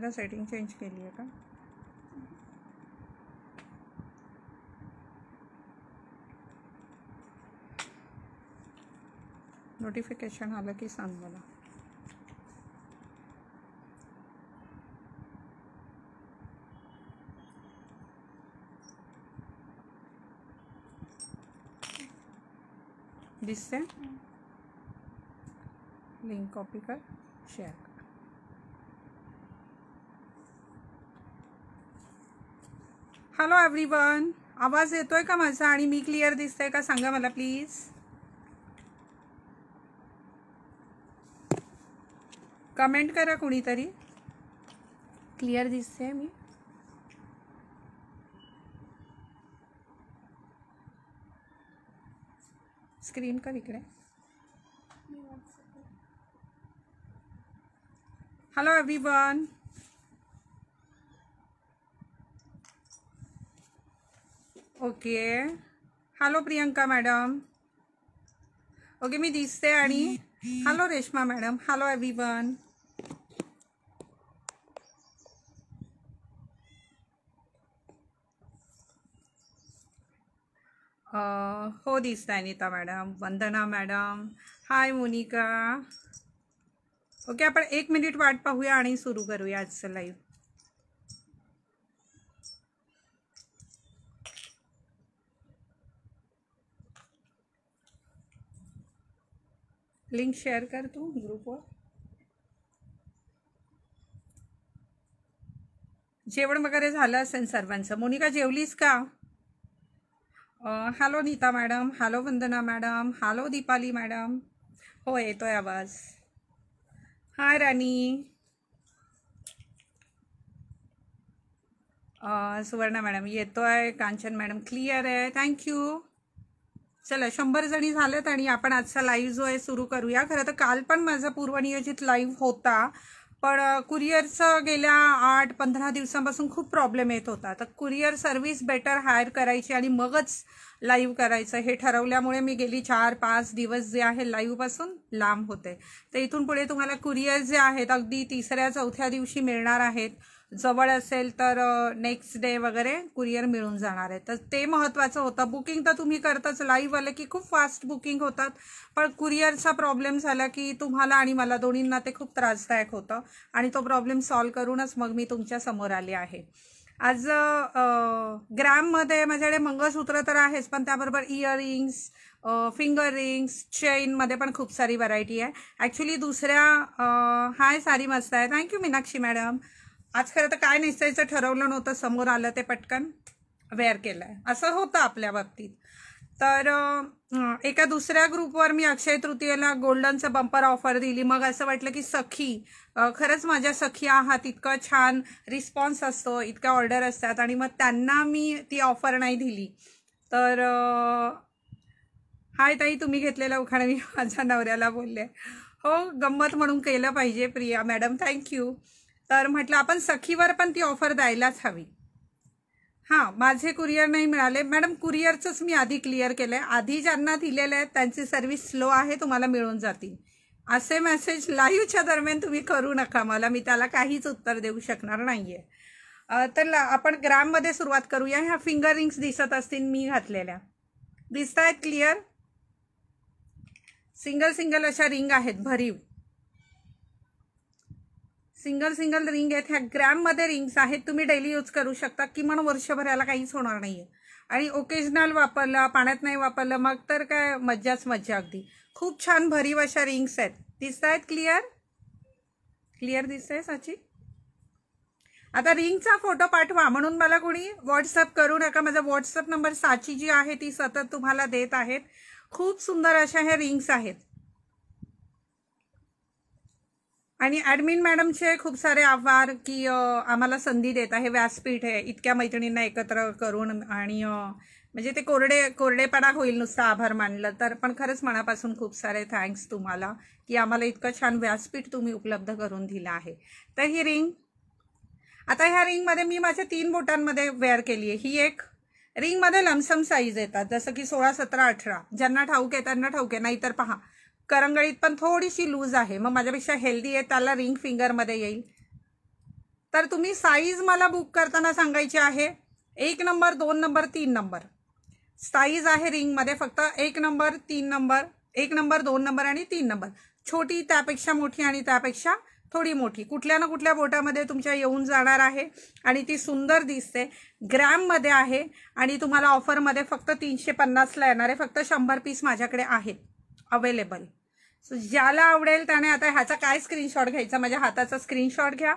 जरा setting change के लिए का नोटिफिकेशन आलं की सांग मला लिंक कॉपी कर शेयर कर हॅलो एव्हरीवन आवाज येतोय का माझा आणि मी क्लिअर दिसतंय का सांगा मला प्लीज कमेंट करा कुणीतरी क्लिअर दिसते मी स्क्रीन का इकडे hello everyone okay hello Priyanka madam okay मी दिसते आणि hello Reshma madam hello everyone हो दिसते Anita madam Vandana madam hi Monica okay आपण एक मिनिट वाट पाहूया आणि सुरू करूया आजचं लाईव्ह लिंक शेअर कर तू ग्रुपवर जेवण वगैरे झालं असेल सर्वांचं मोनिका जेवलीस का hello Neeta madam hello Vandana madam hello Deepali madam हो येतोय आवाज हाय राणी सुवर्णा मॅडम येतोय कांचन मॅडम क्लिअर आहे थँक्यू चला शंभर जणी झालेत आणि आपण आजचा लाईव्ह जो आहे सुरू करूया खरं तर काल पण माझा पूर्वनियोजित लाईव्ह होता पण कुरिअरचं गेल्या आठ पंधरा दिवसांपासून खूप प्रॉब्लेम येत होता तर कुरिअर सर्व्हिस बेटर हायर करायची आणि मगच लाईव्ह करायचं हे ठरवल्यामुळे मी गेली चार पाच दिवस जे आहे लाईव्हपासून लांब होते तर इथून पुढे तुम्हाला कुरिअर जे आहेत अगदी तिसऱ्या चौथ्या दिवशी मिळणार आहेत जवळ असेल तर नेक्स्ट डे वगैरे कुरिअर मिळून जाणार आहे तर ते महत्त्वाचं होतं बुकिंग तर तुम्ही करताच लाईव्ह आलं की खूप फास्ट बुकिंग होतात पण कुरिअरचा प्रॉब्लेम झाला की तुम्हाला आणि मला दोन्हींना ते खूप त्रासदायक होतं आणि तो प्रॉब्लेम सॉल्व करूनच मग मी तुमच्या समोर आले आहे आज ग्रॅममध्ये माझ्याकडे मंगळसूत्र तर आहेच पण त्याबरोबर इयरिंग्स फिंगर रिंग्स चेनमध्ये पण खूप सारी व्हरायटी आहे ॲक्च्युली दुसऱ्या हाय सारी मस्त आहे थँक्यू मीनाक्षी मॅडम आज खरं तर काय नेसायचं ठरवलं नव्हतं समोर आलं ते पटकन वेअर केलं आहे असं होतं आपल्या बाबतीत तर एका दुसऱ्या ग्रुपवर मी अक्षय तृतीयेला गोल्डनचं बंपर ऑफर दिली मग असं वाटलं की सखी खरंच माझ्या सखी आहात इतकं छान रिस्पॉन्स असतो इतक्या ऑर्डर असतात आणि मग त्यांना मी ती ऑफर नाही दिली तर हाय ताई तुम्ही घेतलेला उखाणा मी माझ्या नवऱ्याला बोलले हो गंमत म्हणून केलं पाहिजे प्रिया मॅडम थँक्यू तर म्हटलं आपण सखीवर पण ती ऑफर द्यायलाच हवी हां माझे कुरिअर नाही मिळाले मॅडम कुरिअरचंच मी आधी क्लिअर केलं आहे आधी ज्यांना दिलेलं आहे त्यांची सर्व्हिस स्लो आहे तुम्हाला मिळून जातील असे मेसेज लाईव्हच्या दरम्यान तुम्ही करू नका मला मी त्याला काहीच उत्तर देऊ शकणार नाही आहे तर आपण ग्राममध्ये सुरुवात करूया ह्या फिंगर रिंग्स दिसत असतील मी घातलेल्या दिसत आहेत क्लिअर सिंगल सिंगल अशा रिंग आहेत भरीव सिंगल सिंगल रिंग आहेत ह्या ग्रॅममध्ये रिंग्स आहेत तुम्ही डेली यूज करू शकता किमान वर्षभराला काहीच होणार नाही आणि ओकेजनल वापरलं पाण्यात नाही वापरलं मग तर काय मज्जाच मज्जा अगदी खूप छान भरीव अशा रिंग्स आहेत दिसत आहेत क्लिअर क्लिअर दिसत आहे साची आता रिंगचा फोटो पाठवा म्हणून मला कोणी व्हॉट्सअप करू नका माझा व्हॉट्सअप नंबर साची जी आहे ती सतत तुम्हाला देत आहेत खूप सुंदर अशा ह्या रिंग्स आहेत आणि ॲडमिन मॅडमचे खूप सारे आभार की आम्हाला संधी देत आहे व्यासपीठ आहे इतक्या मैत्रिणींना एकत्र करून आणि म्हणजे ते कोरडे कोरडेपणा होईल नुसता आभार मानलं तर पण खरंच मनापासून खूप सारे थँक्स तुम्हाला की आम्हाला इतकं छान व्यासपीठ तुम्ही उपलब्ध करून दिलं आहे तर ही रिंग आता ह्या रिंगमध्ये मी माझ्या तीन बोटांमध्ये वेअर केली आहे ही एक रिंगमध्ये लमसम साईज येतात जसं की सोळा सतरा अठरा ज्यांना ठाऊक आहे त्यांना ठाऊक आहे नाहीतर पहा करंगळीत पण थोडीशी लूज आहे मग माझ्यापेक्षा हेल्दी आहे त्याला रिंग फिंगरमध्ये येईल तर तुम्ही साईज मला बुक करताना सांगायची आहे एक नंबर दोन नंबर तीन नंबर साईज आहे रिंगमध्ये फक्त एक नंबर तीन नंबर एक नंबर दोन नंबर आणि तीन नंबर छोटी त्यापेक्षा मोठी आणि त्यापेक्षा थोडी मोठी कुठल्या ना कुठल्या बोटामध्ये तुमच्या येऊन जाणार आहे आणि ती सुंदर दिसते ग्रॅममध्ये आहे आणि तुम्हाला ऑफरमध्ये फक्त तीनशे पन्नासला येणार आहे फक्त शंभर पीस माझ्याकडे आहेत अवेलेबल सो ज्याला आवडेल त्याने आता ह्याचा काय स्क्रीनशॉट घ्यायचा माझ्या हाताचा स्क्रीनशॉट घ्या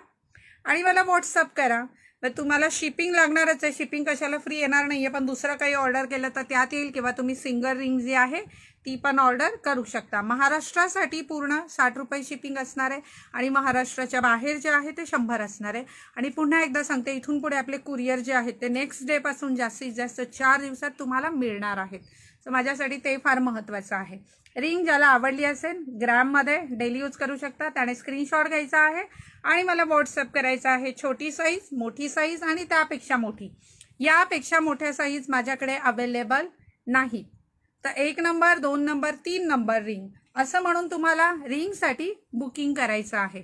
आणि मला व्हॉट्सअप करा मग तुम्हाला शिपिंग लागणारच आहे शिपिंग कशाला फ्री येणार नाही आहे पण दुसरं काही ऑर्डर केलं तर त्यात येईल किंवा तुम्ही सिंगल रिंग जी आहे ती पण ऑर्डर करू शकता महाराष्ट्रासाठी पूर्ण साठ रुपये शिपिंग असणार आहे आणि महाराष्ट्राच्या बाहेर जे आहे ते शंभर असणार आहे आणि पुन्हा एकदा सांगते इथून पुढे आपले कुरिअर जे आहेत ते नेक्स्ट डेपासून जास्तीत जास्त चार दिवसात तुम्हाला मिळणार आहेत सो माझ्यासाठी ते फार महत्त्वाचं आहे रिंग ज्याला आवडली असेल ग्रॅममध्ये डेली यूज करू शकता त्याने स्क्रीनशॉट घ्यायचा आहे आणि मला व्हॉट्सअप करायचं आहे छोटी साईज मोठी साईज आणि त्यापेक्षा मोठी यापेक्षा मोठ्या साईज माझ्याकडे अवेलेबल नाही तर एक नंबर दोन नंबर तीन नंबर रिंग असं म्हणून तुम्हाला रिंगसाठी बुकिंग करायचं आहे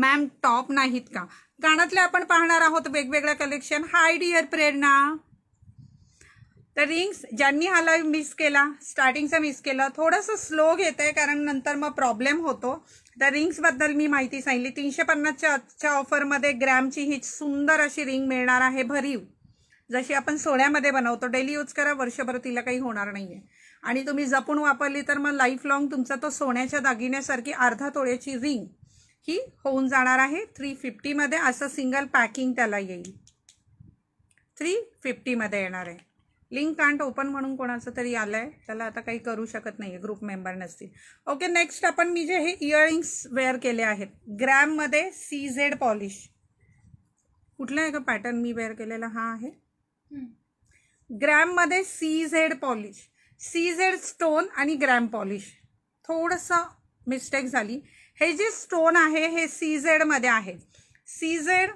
मॅम टॉप नाहीत का कानातले आपण पाहणार आहोत वेगवेगळ्या कलेक्शन हाय डिअर प्रेरणा तर रिंग्स ज्यांनी हा लाईव्ह मिस केला स्टार्टिंगचा मिस केला थोडंसं स्लो घेत आहे कारण नंतर मग प्रॉब्लेम होतो त्या रिंग्सबद्दल मी माहिती सांगितली तीनशे पन्नासच्या आजच्या ऑफरमध्ये ग्रॅमची ही सुंदर अशी रिंग मिळणार आहे भरीव जशी आपण सोन्यामध्ये बनवतो डेली यूज करा वर्षभर तिला काही होणार नाही आहे आणि तुम्ही जपून वापरली तर मग लाईफ लाँग तुमचा तो सोन्याच्या दागिन्यासारखी अर्धा तोळ्याची रिंग ही होऊन जाणार आहे थ्री फिफ्टीमध्ये असं सिंगल पॅकिंग त्याला येईल थ्री फिफ्टीमध्ये येणार आहे लिंक कांट ओपन म्हणून कोणाचं तरी आलं आहे त्याला आता काही करू शकत नाही आहे ग्रुप मेंबर नसतील ओके नेक्स्ट आपण मी जे हे इयरिंग्स वेअर केले आहेत ग्रॅममध्ये सी झेड पॉलिश कुठला आहे का पॅटर्न मी वेअर केलेला हा आहे ग्रॅममध्ये C Z polish C Z stone आणि ग्रॅम पॉलिश थोडंसं मिस्टेक झाली हे जे स्टोन आहे हे सी झेडमध्ये आहे सी झेड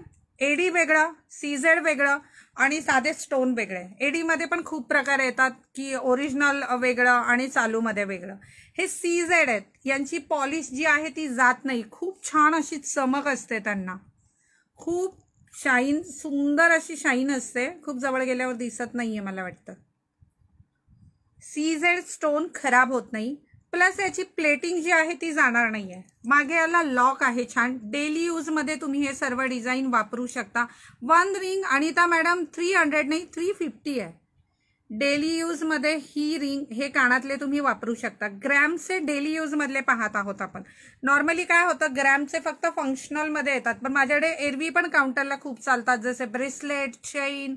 एडी वेगळं सी झेड वेगळं आणि साधे स्टोन वेगळे एडीमध्ये पण खूप प्रकार येतात की ओरिजिनल वेगळं आणि चालूमध्ये वेगळं हे सी झेड आहेत यांची पॉलिश जी आहे ती जात नाही खूप छान अशी चमक असते त्यांना खूप शाईन सुंदर अशी शाईन असते खूप जवळ गेल्यावर दिसत नाहीये मला वाटतं सी झेड स्टोन खराब होत नाही प्लस याची प्लेटिंग जी आहे ती जाणार नाही आहे मागे याला लॉक आहे छान डेली यूजमध्ये तुम्ही हे सर्व डिझाईन वापरू शकता one ring Anita madam three hundred नाही थ्री फिफ्टी आहे डेली यूजमध्ये ही रिंग हे कानातले तुम्ही वापरू शकता ग्रॅमचे डेली यूजमधले पाहत आहोत आपण नॉर्मली काय होतं ग्रॅमचे फक्त फंक्शनलमध्ये येतात पण माझ्याकडे एरवी पण काउंटरला खूप चालतात जसे ब्रेसलेट चेन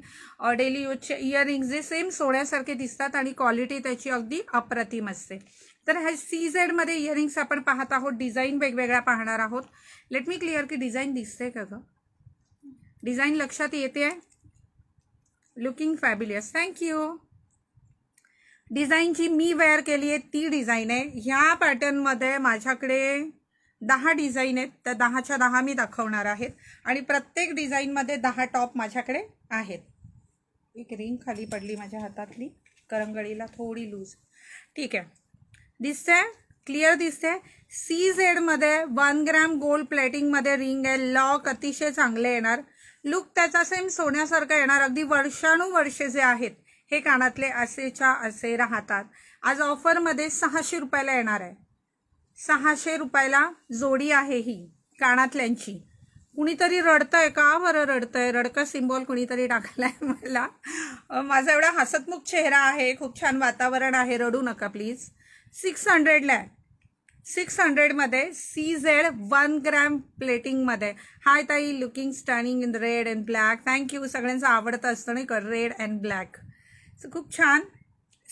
डेली यूजचे इयरिंग्स जे सेम सोन्यासारखे दिसतात आणि क्वालिटी त्याची अगदी अप्रतिम असते तर ह्या सी झेडमध्ये इयरिंग्स आपण पाहत आहोत डिझाईन वेगवेगळ्या पाहणार आहोत लेट मी क्लिअर की डिझाईन दिसते का ग डिझाईन लक्षात येते आहे लुकिंग फॅबिलियस थँक्यू जी मी वेअर केली आहे ती डिझाईन आहे ह्या पॅटर्नमध्ये माझ्याकडे दहा डिझाईन आहेत त्या दहाच्या दहा मी दाखवणार आहेत आणि प्रत्येक डिझाईनमध्ये दहा टॉप माझ्याकडे आहेत एक रिंग खाली पडली माझ्या हातातली करंगळीला थोडी लूज ठीक आहे दिसते क्लिअर दिसते सी झेड मध्ये वन ग्रॅम गोल्ड प्लेटिंग मध्ये रिंग आहे लॉक अतिशय चांगले येणार लुक त्याचा सेम सोन्यासारखा येणार अगदी वर्षानुवर्षे जे आहेत हे कानातले असेच्या असे राहतात आज ऑफरमध्ये सहाशे रुपयाला येणार आहे सहाशे रुपयाला जोडी आहे ही कानातल्यांची कुणीतरी रडतंय का बरं रडतंय रडकं सिम्बॉल कुणीतरी टाकलाय मला माझा एवढा हसतमुख चेहरा आहे खूप छान वातावरण आहे रडू नका प्लीज सिक्स हंड्रेडला आहे सिक्स हंड्रेडमध्ये सी झेड वन ग्रॅम प्लेटिंगमध्ये हाय ताई looking stunning in red and black you सगळ्यांचं आवडतं असतं नाही का रेड अँड ब्लॅक सो खूप छान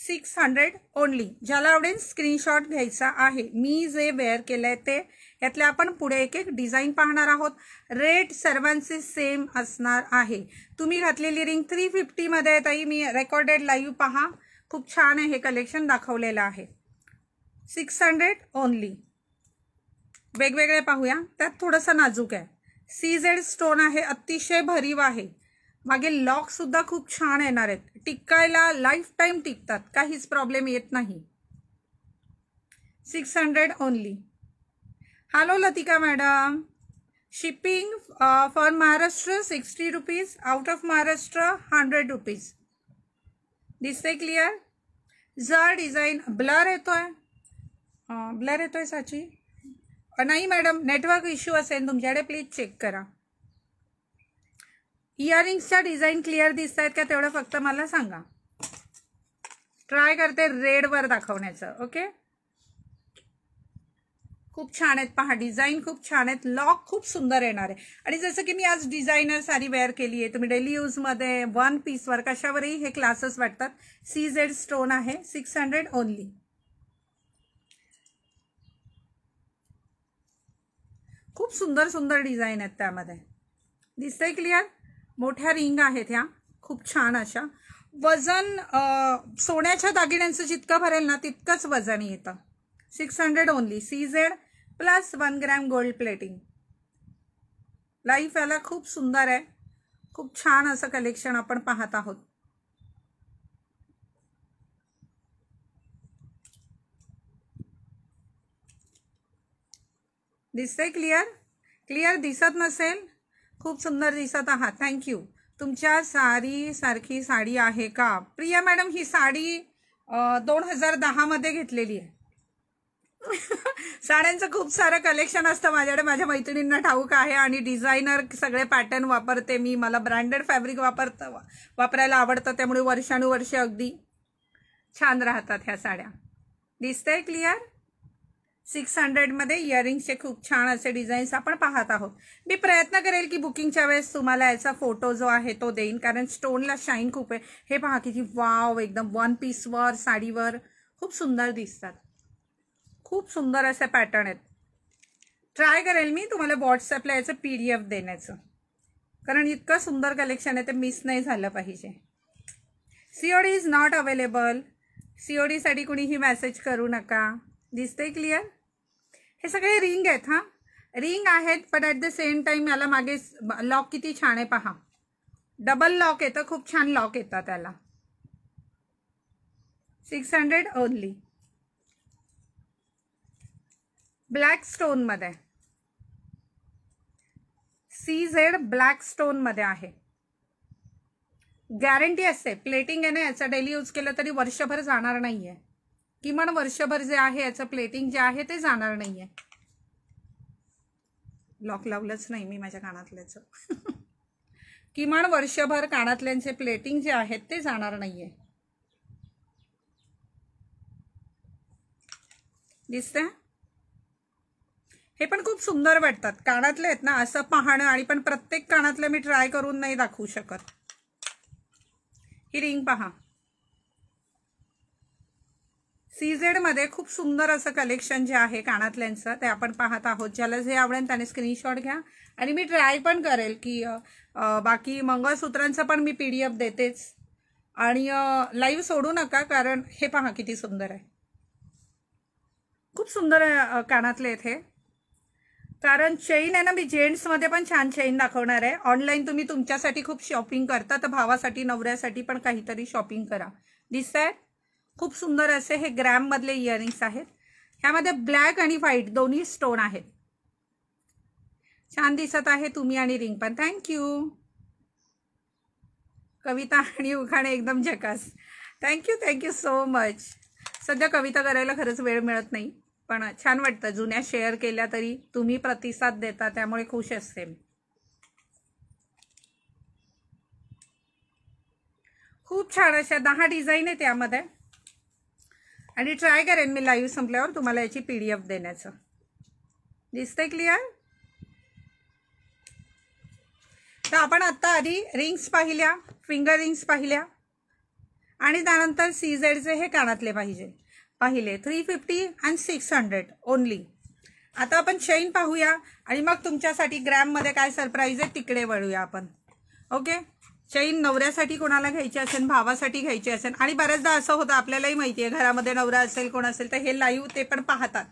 सिक्स हंड्रेड ओनली ज्याला आवडेल स्क्रीनशॉट घ्यायचा आहे मी जे वेअर केलं आहे ते यातले आपण पुढे एक एक डिझाईन पाहणार आहोत रेट सर्वांचे सेम असणार आहे तुम्ही घातलेली रिंग थ्री फिफ्टीमध्ये ताई मी रेकॉर्डेड लाईव्ह पहा खूप छान आहे हे कलेक्शन दाखवलेलं आहे सिक्स हंड्रेड ओनली वेगवेगळे पाहूया त्यात थोडंसं नाजूक आहे सी स्टोन आहे अतिशय भरीव आहे मागे लॉकसुद्धा खूप छान येणार आहेत टिकायला लाईफ टाईम टिकतात काहीच प्रॉब्लेम येत नाही six hundred only hello Latika madam shipping for Maharashtra sixty rupees out of Maharashtra hundred rupees दिसते क्लिअर जर डिझाईन ब्लर येतोय ब्लर येतोय साची नाही मॅडम नेटवर्क इश्यू असेल तुमच्याकडे प्लीज चेक करा इयरिंग्सच्या डिझाईन क्लिअर दिसत आहेत का तेवढं फक्त मला सांगा ट्राय करते रेडवर दाखवण्याचं ओके खूप छान आहेत पहा डिझाईन खूप छान आहेत लॉक खूप सुंदर येणार आहे आणि जसं की मी आज डिझायनर सारी वेअर केली आहे तुम्ही डेली यूजमध्ये वन पीसवर कशावरही हे क्लासेस वाटतात सी झेड स्टोन आहे सिक्स हंड्रेड ओनली खूप सुंदर सुंदर डिझाईन आहेत त्यामध्ये दिसतंय क्लिअर मोठ्या रिंग आहेत ह्या खूप छान अशा वजन सोन्याच्या दागिन्यांचं जितकं भरेल ना तितकंच वजन येतं six hundred only C Z plus one gram gold plating life याला खूप सुंदर आहे खूप छान असं कलेक्शन आपण पाहत आहोत दिसतंय क्लिअर क्लिअर दिसत नसेल खूप सुंदर दिसत आहात थँक्यू तुमच्या सारी सारखी साडी आहे का प्रिया मॅडम ही साडी दोन हजार दहामध्ये घेतलेली आहे साड्यांचं खूप सारं कलेक्शन असतं माझ्याकडे माझ्या मैत्रिणींना ठाऊक आहे आणि डिझायनर सगळे पॅटर्न वापरते मी मला ब्रँडेड फॅब्रिक वापरतं वापरायला आवडतं त्यामुळे वर्षानुवर्षे अगदी छान राहतात ह्या साड्या दिसतंय क्लिअर सिक्स हंड्रेडमध्ये इयरिंग्सचे खूप छान असे डिझाईन्स आपण पाहत आहोत मी प्रयत्न करेल की बुकिंगच्या वेळेस तुम्हाला याचा फोटो जो आहे तो देईन कारण स्टोनला शाईन खूप आहे हे पहा किती वाव एकदम वन पीसवर साडीवर खूप सुंदर दिसतात खूप सुंदर असे पॅटर्न आहेत ट्राय करेल मी तुम्हाला व्हॉट्सअपला याचं पी डी एफ देण्याचं कारण इतकं सुंदर कलेक्शन आहे ते मिस नाही झालं पाहिजे सीओडी इज नॉट अवेलेबल सीओडीसाठी कुणीही मेसेज करू नका दिसते क्लिअर हे सगळे रिंग आहेत हां रिंग आहेत पण ॲट द सेम टाईम याला मागे लॉक किती छान आहे पहा डबल लॉक येतं खूप छान लॉक येतं त्याला सिक्स हंड्रेड ओनली ब्लॅक स्टोनमध्ये सी झेड ब्लॅक स्टोनमध्ये आहे गॅरंटी असते प्लेटिंग आहे ना याचा डेली यूज केलं तरी वर्षभर जाणार नाही आहे किमान वर्षभर जे आहे याचं प्लेटिंग जे आहे ते जाणार नाही आहे लॉक लावलंच नाही मी माझ्या कानातल्याचं किमान वर्षभर कानातल्यांचे प्लेटिंग जे आहेत ते जाणार नाही आहे दिसतंय हे पण खूप सुंदर वाटतात कानातले आहेत ना असं पाहणं आणि पण प्रत्येक कानातलं मी ट्राय करून नाही दाखवू शकत ही रिंग पहा सीझेड मध्ये खूप सुंदर असं कलेक्शन जे आहे कानातल्यांचं ते आपण पाहत आहोत ज्याला जे आवडेल त्याने स्क्रीनशॉट घ्या आणि मी ट्राय पण करेल की बाकी मंगळसूत्रांचं पण मी पी डी एफ देतेच आणि लाईव्ह सोडू नका कारण हे पहा किती सुंदर आहे खूप सुंदर कानातले आहेत हे कारण चेन आहे ना मी जेंट्समध्ये पण छान चेन दाखवणार आहे ऑनलाईन तुम्ही तुमच्यासाठी खूप शॉपिंग करता तर भावासाठी नवऱ्यासाठी पण काहीतरी शॉपिंग करा दिसत आहे खूप सुंदर असे हे ग्रॅममधले इयरिंग्स आहेत ह्यामध्ये ब्लॅक आणि व्हाईट दोन्ही स्टोन आहेत छान दिसत आहे तुम्ही आणि रिंग पण थँक्यू कविता आणि उखाणे एकदम झकास थँक्यू थँक्यू सो मच सध्या कविता करायला खरंच वेळ मिळत नाही पण छान वाटतं जुन्या शेअर केल्या तरी तुम्ही प्रतिसाद देता त्यामुळे खुश असते मी खूप छान अशा दहा डिझाईन आहेत त्यामध्ये आणि ट्राय करेन मी लाईव्ह संपल्यावर तुम्हाला याची पी डी एफ देण्याचं दिसतंय क्लिअर तर आपण आत्ता आधी रिंग्स पाहिल्या फिंगर रिंग्स पाहिल्या आणि त्यानंतर सी झेडचे हे कानातले पाहिजे पाहिले three fifty and six hundred only आता आपण चेन पाहूया आणि मग तुमच्यासाठी ग्रॅममध्ये काय सरप्राईज आहे तिकडे वळूया आपण ओके चैन नवऱ्यासाठी कोणाला घ्यायची असेल भावासाठी घ्यायची असेल आणि बऱ्याचदा असं होतं आपल्यालाही माहिती आहे घरामध्ये नवरा असेल कोण असेल तर हे लाईव्ह ते पण पाहतात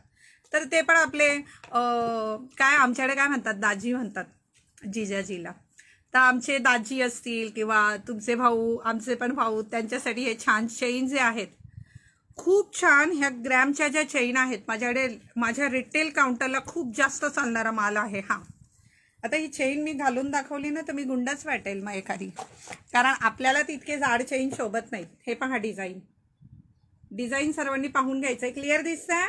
तर ते पण आपले काय आमच्याकडे काय म्हणतात दाजी म्हणतात जिजाजीला तर आमचे दाजी असतील किंवा तुमचे भाऊ आमचे पण भाऊ त्यांच्यासाठी हे छान चैन जे आहेत खूप छान ह्या ग्रॅमच्या ज्या चैन आहेत माझ्याकडे माझ्या रिटेल काउंटरला खूप जास्त चालणारा माल आहे हा आता ही चेन मी घालून दाखवली ना तर मी गुंडच वाटेल मग एखादी कारण आपल्याला तितके जाड चेन शोभत नाही हे पहा डिझाईन डिझाईन सर्वांनी पाहून घ्यायचं क्लिअर दिसतंय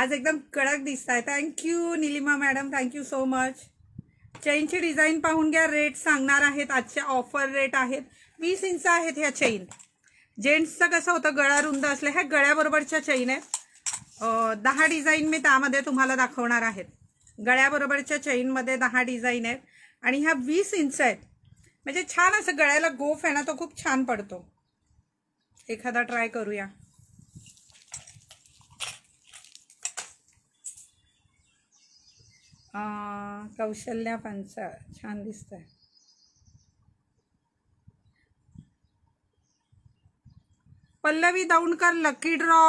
आज एकदम कडक दिसत आहे thank you Nilima madam thank you so much चेनची डिझाईन पाहून घ्या रेट सांगणार आहेत आजच्या ऑफर रेट आहेत वीस इंच आहेत ह्या चेन जेंट्सचं कसं होतं गळा रुंद असल्या ह्या गळ्याबरोबरच्या चेन आहेत दहा डिझाईन मी त्यामध्ये तुम्हाला दाखवणार आहेत गळ्याबरोबरच्या चेनमध्ये दहा डिझाईन आहेत आणि ह्या वीस इंच आहेत म्हणजे छान असं गळ्याला गोफ आहे ना तो खूप छान पडतो एखादा ट्राय करूया कौशल्या पंचा छान दिसतंय पल्लवी दौंडकर लकी ड्रॉ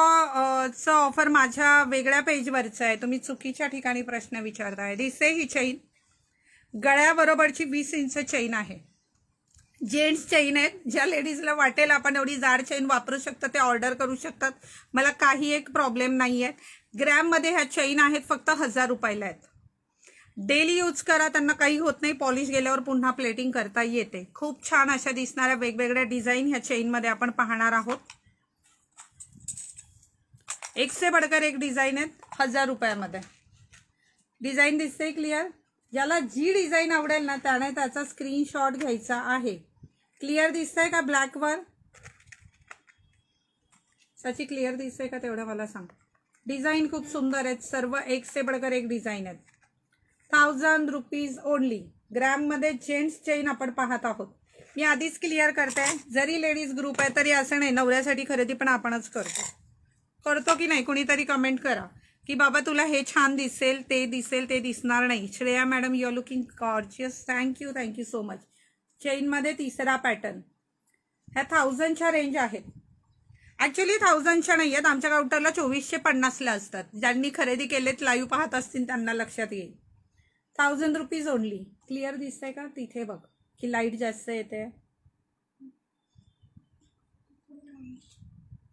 च ऑफर माझ्या वेगळ्या पेजवरचं आहे तुम्ही चुकीच्या ठिकाणी प्रश्न विचारताय दिसे ही चैन गळ्याबरोबरची वीस इंच चैन आहे जेंट्स चैन आहेत ज्या लेडीजला वाटेल आपण एवढी जाड चैन वापरू शकतो ते ऑर्डर करू शकतात मला काही एक प्रॉब्लेम नाही आहे ग्रॅममध्ये ह्या चैन आहेत फक्त हजार रुपयाला आहेत डेली यूज करा त्यांना काही होत नाही पॉलिश गेल्यावर पुन्हा प्लेटिंग करता येते खूप छान अशा दिसणाऱ्या वेगवेगळ्या डिझाईन ह्या चेनमध्ये आपण पाहणार आहोत एक से बडकर एक डिझाईन आहेत हजार रुपयामध्ये डिझाईन दिसते क्लिअर ज्याला जी डिझाईन आवडेल ना त्याने त्याचा स्क्रीनशॉट घ्यायचा आहे क्लिअर दिसतंय का ब्लॅकवर त्याची क्लिअर दिसते का तेवढं मला सांग डिझाईन खूप सुंदर आहेत सर्व एक से बडकर एक डिझाईन आहेत थाउजंड रुपीज ओनली ग्रॅममध्ये जेंट्स चेन आपण पाहत आहोत मी आधीच क्लिअर करते जरी लेडीज ग्रुप आहे तरी असं नाही नवऱ्यासाठी खरेदी पण आपणच करतो करतो की नाही कुणीतरी कमेंट करा की बाबा तुला हे छान दिसेल ते दिसेल ते दिसणार नाही Shreya madam you are looking gorgeous thank you thank you so much मध्ये तिसरा पॅटर्न ह्या थाउजंडच्या रेंज आहेत ॲक्च्युली थाउजंडच्या नाही आहेत आमच्या काउंटरला चोवीसशे पन्नासला असतात ज्यांनी खरेदी केलेत लाईव्ह पाहत असतील त्यांना लक्षात येईल थाउजंड रुपीज ओनली क्लिअर दिसतंय का तिथे बघ की लाईट जास्त येते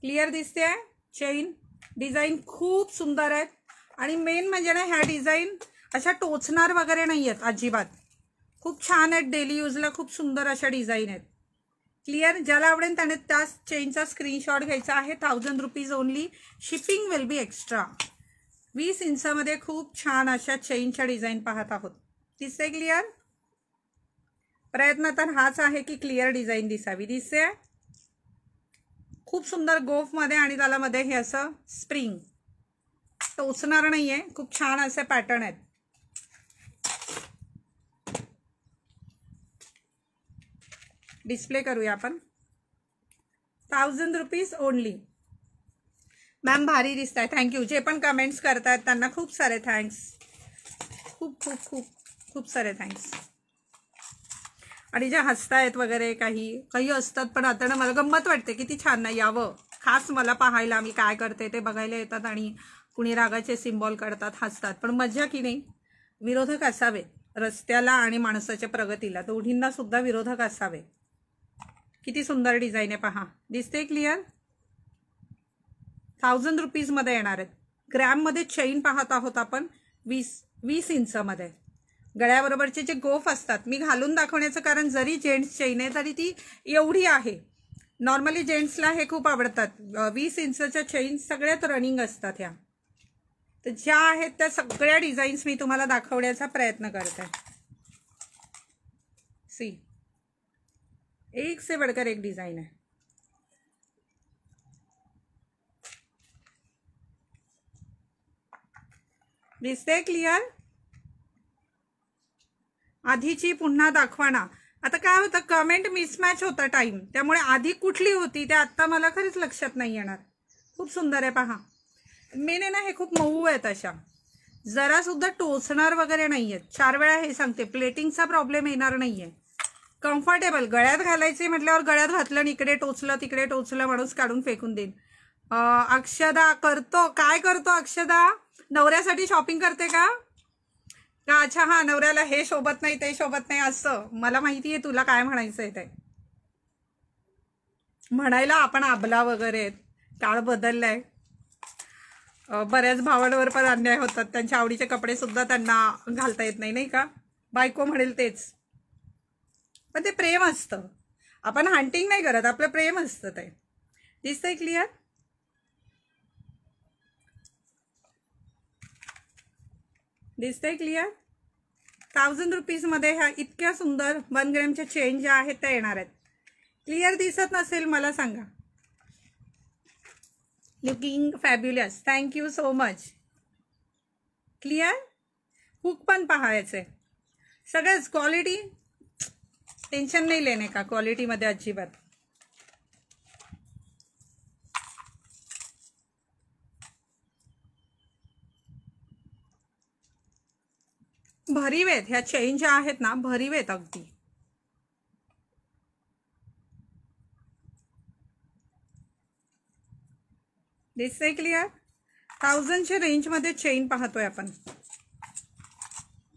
क्लिअर दिसते चेन डिझाईन खूप सुंदर आहेत आणि मेन म्हणजे ना ह्या डिझाईन अशा टोचणार वगैरे नाही आहेत अजिबात खूप छान आहेत डेली यूजला खूप सुंदर अशा डिझाईन आहेत क्लिअर ज्याला आवडेल त्याने त्या चेनचा स्क्रीनशॉट घ्यायचा आहे thousand rupees only shipping will be extra वीस इंचामध्ये खूप छान अशा चेनच्या डिझाईन पाहत आहोत दिसते क्लिअर प्रयत्न तर हाच आहे की क्लिअर डिझाईन दिसावी दिसते खूप सुंदर गोफमध्ये आणि त्यालामध्ये हे असं स्प्रिंग टोचणार नाही आहे खूप छान असे पॅटर्न आहेत डिस्प्ले करूया आपण थाउजंड रुपीज ओनली मॅम भारी दिसत आहे थँक्यू जे पण कमेंट्स करतायत त्यांना खूप सारे थँक्स खूप खूप खूप खूप सारे थँक्स आणि ज्या हसतायत वगैरे काही काही असतात पण आता ना मला गंमत वाटते किती छान नाही यावं खास मला पाहायला मी काय करते ते बघायला येतात आणि कुणी रागाचे सिम्बॉल काढतात हसतात पण मजा की नाही विरोधक असावे रस्त्याला आणि माणसाच्या प्रगतीला दोन्हींना सुद्धा विरोधक असावे किती सुंदर डिझाईन आहे पहा दिसते क्लिअर थाउजंड रुपीजमध्ये येणार आहेत ग्रॅममध्ये चेन पाहत आहोत आपण वीस वीस इंचमध्ये गळ्याबरोबरचे जे गोफ असतात मी घालून दाखवण्याचं कारण जरी जेंट्स चेन आहे तरी ती एवढी आहे नॉर्मली जेंट्सला हे खूप आवडतात वीस इंचच्या चेन सगळ्यात रनिंग असतात ह्या तर ज्या आहेत त्या सगळ्या डिझाईन्स मी तुम्हाला दाखवण्याचा प्रयत्न करते सी एक से बडकर एक डिझाईन आहे दिसते क्लिअर आधीची पुन्हा दाखवाना आता काय होतं कमेंट मिसमॅच होतं टाईम त्यामुळे आधी कुठली होती ते आत्ता मला खरंच लक्षात नाही येणार खूप सुंदर आहे पहा मेन आहे ना हे खूप मऊ आहेत अशा जरासुद्धा टोचणार वगैरे नाही आहेत चार वेळा हे सांगते प्लेटिंगचा प्रॉब्लेम येणार नाही आहे कम्फर्टेबल गळ्यात घालायचे म्हटल्यावर गळ्यात घातलं आणि इकडे टोचलं तिकडे टोचलं माणूस काढून फेकून देईन अक्षदा करतो काय करतो अक्षदा नवऱ्यासाठी शॉपिंग करते का का अच्छा हा नवऱ्याला हे शोभत नाही ते शोभत नाही असं मला माहिती आहे तुला काय म्हणायचंय ते म्हणायला आपण आबला वगैरे काळ बदललाय बऱ्याच भावांवर पण अन्याय होतात त्यांच्या आवडीचे कपडे सुद्धा त्यांना घालता येत नाही नाही का बायको म्हणेल तेच पण ते प्रेम असतं आपण हंटिंग नाही करत आपलं प्रेम असतं ते दिसतंय क्लिअर दिसतंय क्लिअर थाउजंड रुपीजमध्ये ह्या इतक्या सुंदर वन ग्रॅमच्या चेन ज्या आहेत त्या येणार आहेत क्लिअर दिसत नसेल मला सांगा looking fabulous thank you so much clear hook पण आहे सगळंच क्वालिटी टेन्शन नाही लेने का क्वालिटीमध्ये अजिबात भरीव आहेत ह्या चेन ज्या ना भरीव आहेत अगदी क्लियर थाउजंड रेंज मध्य चेन पाहतोय अपन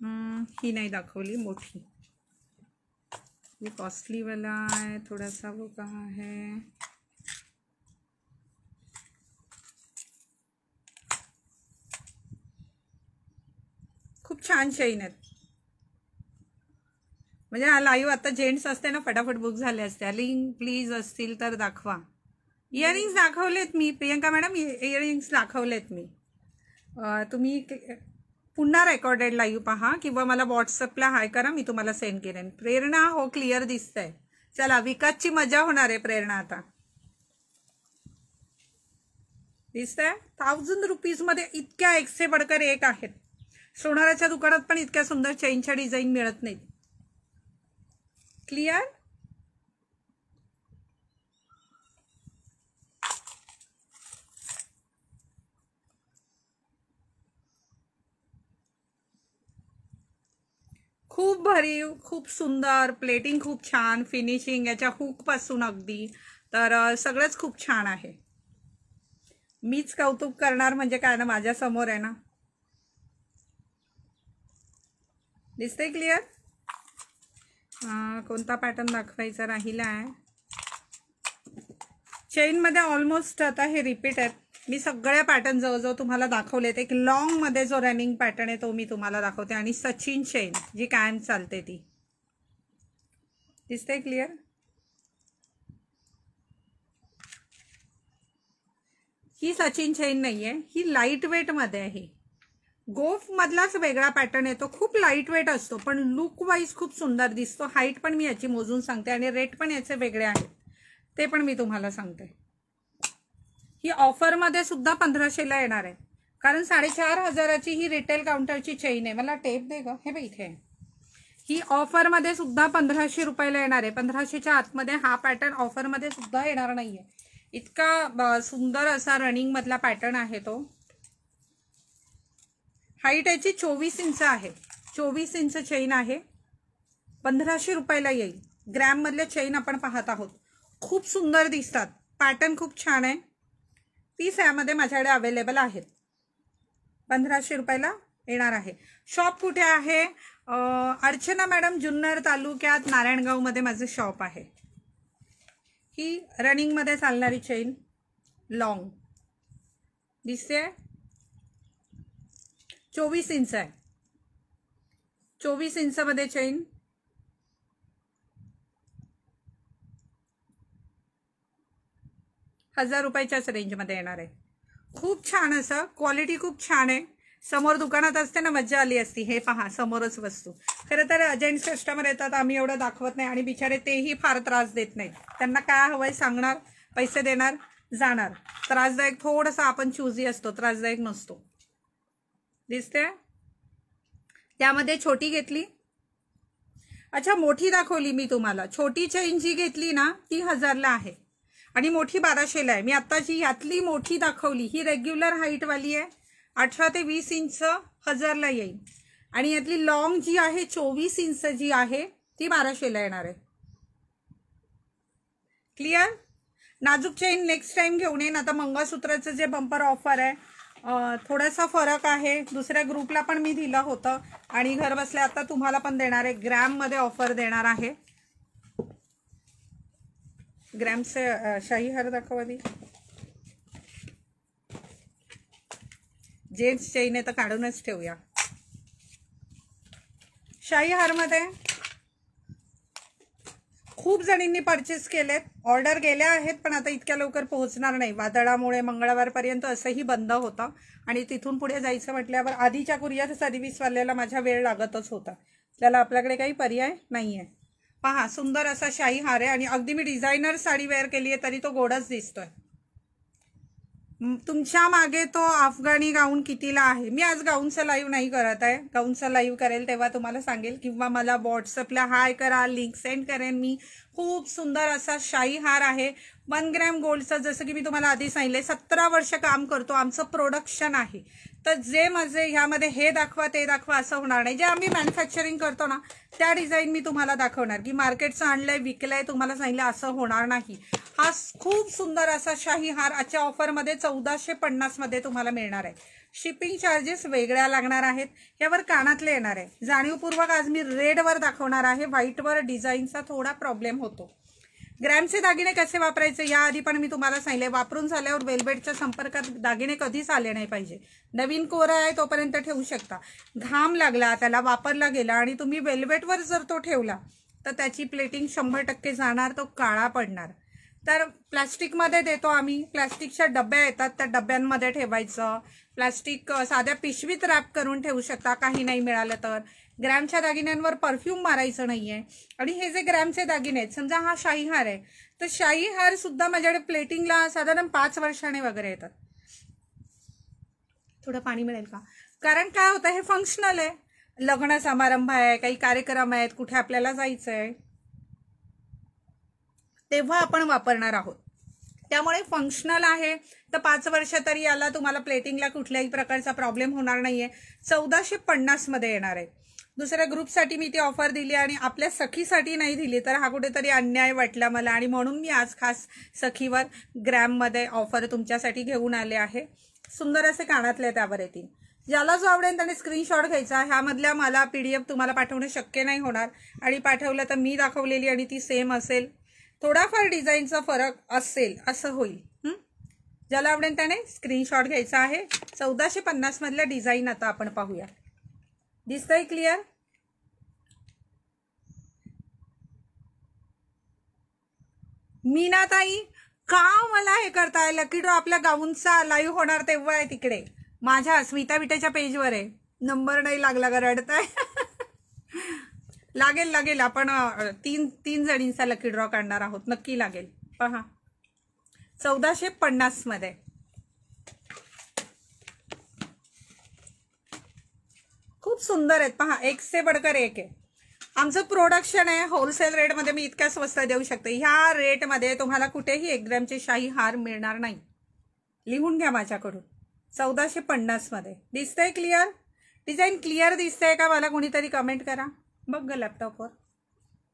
हम्म, ही नहीं दाखवली मोटी कॉस्टली वाला है थोड़ा सा वो कहाँ है खूप छान शैन आहेत म्हणजे हा लाईव्ह आता जेंट्स असते ना फटाफट बुक झाले असते लिंक प्लीज असतील तर दाखवा इयरिंग्स दाखवलेत मी प्रियंका मॅडम इयरिंग्स दाखवलेत मी तुम्ही पुन्हा रेकॉर्डेड लाईव्ह पहा किंवा मला व्हॉट्सअपला हाय करा मी तुम्हाला सेंड करेन प्रेरणा हो क्लिअर दिसतंय चला विकासची मजा होणार आहे प्रेरणा आता दिसतंय थाउजंड रुपीजमध्ये इतक्या एकशे बडकर एक आहेत सोनाराच्या दुकानात पण इतक्या सुंदर चेनच्या डिझाईन मिळत नाहीत क्लिअर खूप भरीव खूप सुंदर प्लेटिंग खूप छान फिनिशिंग याच्या हुकपासून अगदी तर सगळंच खूप छान आहे मीच कौतुक करणार म्हणजे काय ना माझ्या समोर आहे ना दिसतंय क्लिअर कोणता पॅटर्न दाखवायचा राहिला आहे चेनमध्ये ऑलमोस्ट आता हे रिपीट आहेत मी सगळ्या पॅटर्न जवळजवळ तुम्हाला दाखवलेत एक लॉंगमध्ये जो रनिंग पॅटर्न आहे तो मी तुम्हाला दाखवते आणि सचिन चेन जी कायम चालते ती दिसते क्लिअर ही सचिन चेन नाही आहे ही लाईट वेटमध्ये आहे गोफ मधलाच वेगळा पॅटर्न येतो खूप लाईट वेट असतो पण लुक वाईज खूप सुंदर दिसतो हाईट पण मी याची मोजून सांगते आणि रेट पण याचे वेगळे आहेत ते पण मी तुम्हाला सांगते ही ऑफरमध्ये सुद्धा पंधराशेला येणार आहे कारण साडेचार हजाराची ही रिटेल काउंटरची चेन आहे मला टेप दे ग हे बघ इथे ही ऑफरमध्ये सुद्धा पंधराशे रुपयाला येणार आहे पंधराशेच्या आतमध्ये हा पॅटर्न ऑफरमध्ये सुद्धा येणार नाहीये इतका सुंदर असा रनिंगमधला पॅटर्न आहे तो हाईट याची चोवीस इंच आहे चोवीस इंच चेन आहे पंधराशे रुपयाला येईल ग्रॅममधल्या चेन आपण पाहत आहोत खूप सुंदर दिसतात पॅटर्न खूप छान आहे तीस यामध्ये माझ्याकडे अवेलेबल आहेत पंधराशे रुपयाला येणार आहे शॉप कुठे आहे अर्चना मॅडम जुन्नर तालुक्यात नारायणगावमध्ये माझं शॉप आहे ही रनिंगमध्ये चालणारी चेन लाँग दिसते चोवीस इंच आहे चोवीस मध्ये चेन हजार रुपयाच्याच रेंजमध्ये येणार आहे खूप छान असं क्वालिटी खूप छान आहे समोर दुकानात असते ना मज्जा आली असती हे पहा समोरच वस्तू खरं तर जेंट्स कस्टमर येतात आम्ही एवढं दाखवत नाही आणि बिचारे तेही फार त्रास देत नाही त्यांना काय हवंय सांगणार पैसे देणार जाणार त्रासदायक थोडंसं आपण चुजी असतो त्रासदायक नसतो दिसते त्यामध्ये छोटी घेतली अच्छा मोठी दाखवली मी तुम्हाला छोटी चेन जी घेतली ना ती हजारला आहे आणि मोठी बाराशेला आहे मी आता जी यातली मोठी दाखवली ही रेग्युलर हाईटवाली आहे अठरा ते वीस इंच हजारला येईल आणि यातली लॉंग जी आहे चोवीस इंच जी आहे ती बाराशेला येणार आहे क्लिअर नाजूक चेन नेक्स्ट टाइम घेऊन येईन आता मंगळसूत्राचं जे बंपर ऑफर आहे थोडासा फरक आहे दुसऱ्या ग्रुपला पण मी दिलं होतं आणि घर बसल्या आता तुम्हाला पण देणार आहे ग्रॅममध्ये ऑफर देणार आहे ग्रॅमचे शाही हार दाखवली जेंट्स चेन आहे तर काढूनच ठेवूया शाही हारमध्ये खूप जणींनी परचेस केलेत ऑर्डर गेल्या आहेत पण आता इतक्या लवकर पोहोचणार नाही वादळामुळे मंगळवारपर्यंत असंही बंद होतं आणि तिथून पुढे जायचं म्हटल्यावर आधीच्या कुरिअर सर्व्हिसवाल्याला माझा वेळ लागतच होता त्याला आपल्याकडे काही पर्याय नाही आहे पहा सुंदर असा शाही हार आहे आणि अगदी मी डिझायनर साडी वेअर केली आहे तरी तो गोडच दिसतोय तुमच्या मागे तो अफगाणी गाऊन कितीला आहे मी आज गाऊनचा लाईव्ह नाही करत आहे गाऊनचा लाईव्ह करेल तेव्हा तुम्हाला सांगेल किंवा मला व्हॉट्सअपला हाय करा लिंक सेंड करेन मी खूप सुंदर असा शाही हार आहे वन ग्रॅम गोल्डचा जसं की मी तुम्हाला आधी सांगितलं सतरा वर्ष काम करतो आमचं प्रोडक्शन आहे तर जे माझे ह्यामध्ये हे दाखवा ते दाखवा असं होणार नाही जे आम्ही मॅन्युफॅक्चरिंग करतो ना त्या डिझाईन मी तुम्हाला दाखवणार की मार्केटचं आणलंय विकलंय तुम्हाला सांगितलं असं होणार नाही हा खूप सुंदर असा शाही हार आजच्या ऑफरमध्ये चौदाशे पन्नासमध्ये तुम्हाला मिळणार आहे शिपिंग चार्जेस वेगळ्या लागणार आहेत यावर कानातले येणार आहे जाणीवपूर्वक आज मी रेडवर दाखवणार आहे व्हाईटवर डिझाईनचा थोडा प्रॉब्लेम होतो ग्रॅमचे दागिने कसे वापरायचे याआधी पण मी तुम्हाला सांगितले वापरून झाल्यावर वेलबेटच्या संपर्कात दागिने कधीच आले नाही पाहिजे नवीन कोरा आहे तोपर्यंत ठेवू शकता घाम लागला त्याला वापरला गेला आणि तुम्ही वेलबेटवर जर तो ठेवला तर त्याची प्लेटिंग शंभर टक्के जाणार तो काळा पडणार तर प्लॅस्टिकमध्ये देतो आम्ही प्लॅस्टिकच्या डब्या येतात त्या डब्यांमध्ये ठेवायचं प्लास्टिक साध्या पिशवीत रॅप करून ठेवू शकता काही नाही मिळालं तर ग्रॅमच्या दागिन्यांवर परफ्यूम मारायचं नाहीये आणि हे जे ग्रॅमचे दागिने आहेत समजा हा शाही हार आहे तर शाही हार सुद्धा माझ्याकडे प्लेटिंगला साधारण पाच वर्षाने वगैरे येतात थोडं पाणी मिळेल का कारण काय होतं हे फंक्शनल आहे लग्न समारंभ आहे काही कार्यक्रम आहेत कुठे आपल्याला जायचं आहे तेव्हा आपण वापरणार आहोत त्यामुळे फंक्शनल आहे तर पाच वर्ष तरी याला तुम्हाला प्लेटिंगला कुठल्याही प्रकारचा प्रॉब्लेम होणार नाहीये चौदाशे मध्ये येणार आहे दुसऱ्या ग्रुपसाठी मी ती ऑफर दिली आणि आपल्या सखीसाठी नाही दिली तर हा कुठेतरी अन्याय वाटला मला आणि म्हणून मी आज खास सखीवर ग्रॅममध्ये ऑफर तुमच्यासाठी घेऊन आले आहे सुंदर असे कानातले त्यावर येतील ज्याला जो आवडेल त्याने स्क्रीनशॉट घ्यायचा ह्यामधल्या मला पी डी एफ तुम्हाला पाठवणं शक्य नाही होणार आणि पाठवलं तर मी दाखवलेली आणि ती सेम असेल थोडाफार डिझाईनचा फरक असेल असं होईल ज्याला आवडेल त्याने स्क्रीनशॉट घ्यायचा आहे चौदाशे पन्नासमधल्या डिझाईन आता आपण पाहूया दिसतंय क्लिअर मीनाताई का मला हे करताय ड्रॉ आपल्या गाऊनचा लाईव्ह होणार तेव्हा आहे तिकडे माझ्या स्मिता विटेच्या पेजवर आहे नंबर नाही लागला का रडताय लागेल लागेल आपण तीन तीन जणींचा लकी ड्रॉ काढणार आहोत नक्की लागेल पहा चौदाशे पन्नासमध्ये खूप सुंदर आहेत पहा एक से बडकर एक आहे आमचं प्रोडक्शन आहे होलसेल रेटमध्ये मी इतक्या स्वस्त देऊ शकते ह्या रेटमध्ये तुम्हाला कुठेही एक ग्रॅमचे शाही हार मिळणार नाही लिहून घ्या माझ्याकडून चौदाशे पन्नासमध्ये दिसतंय क्लिअर डिझाईन क्लिअर दिसतंय का मला कोणीतरी कमेंट करा बघ ग लॅपटॉपवर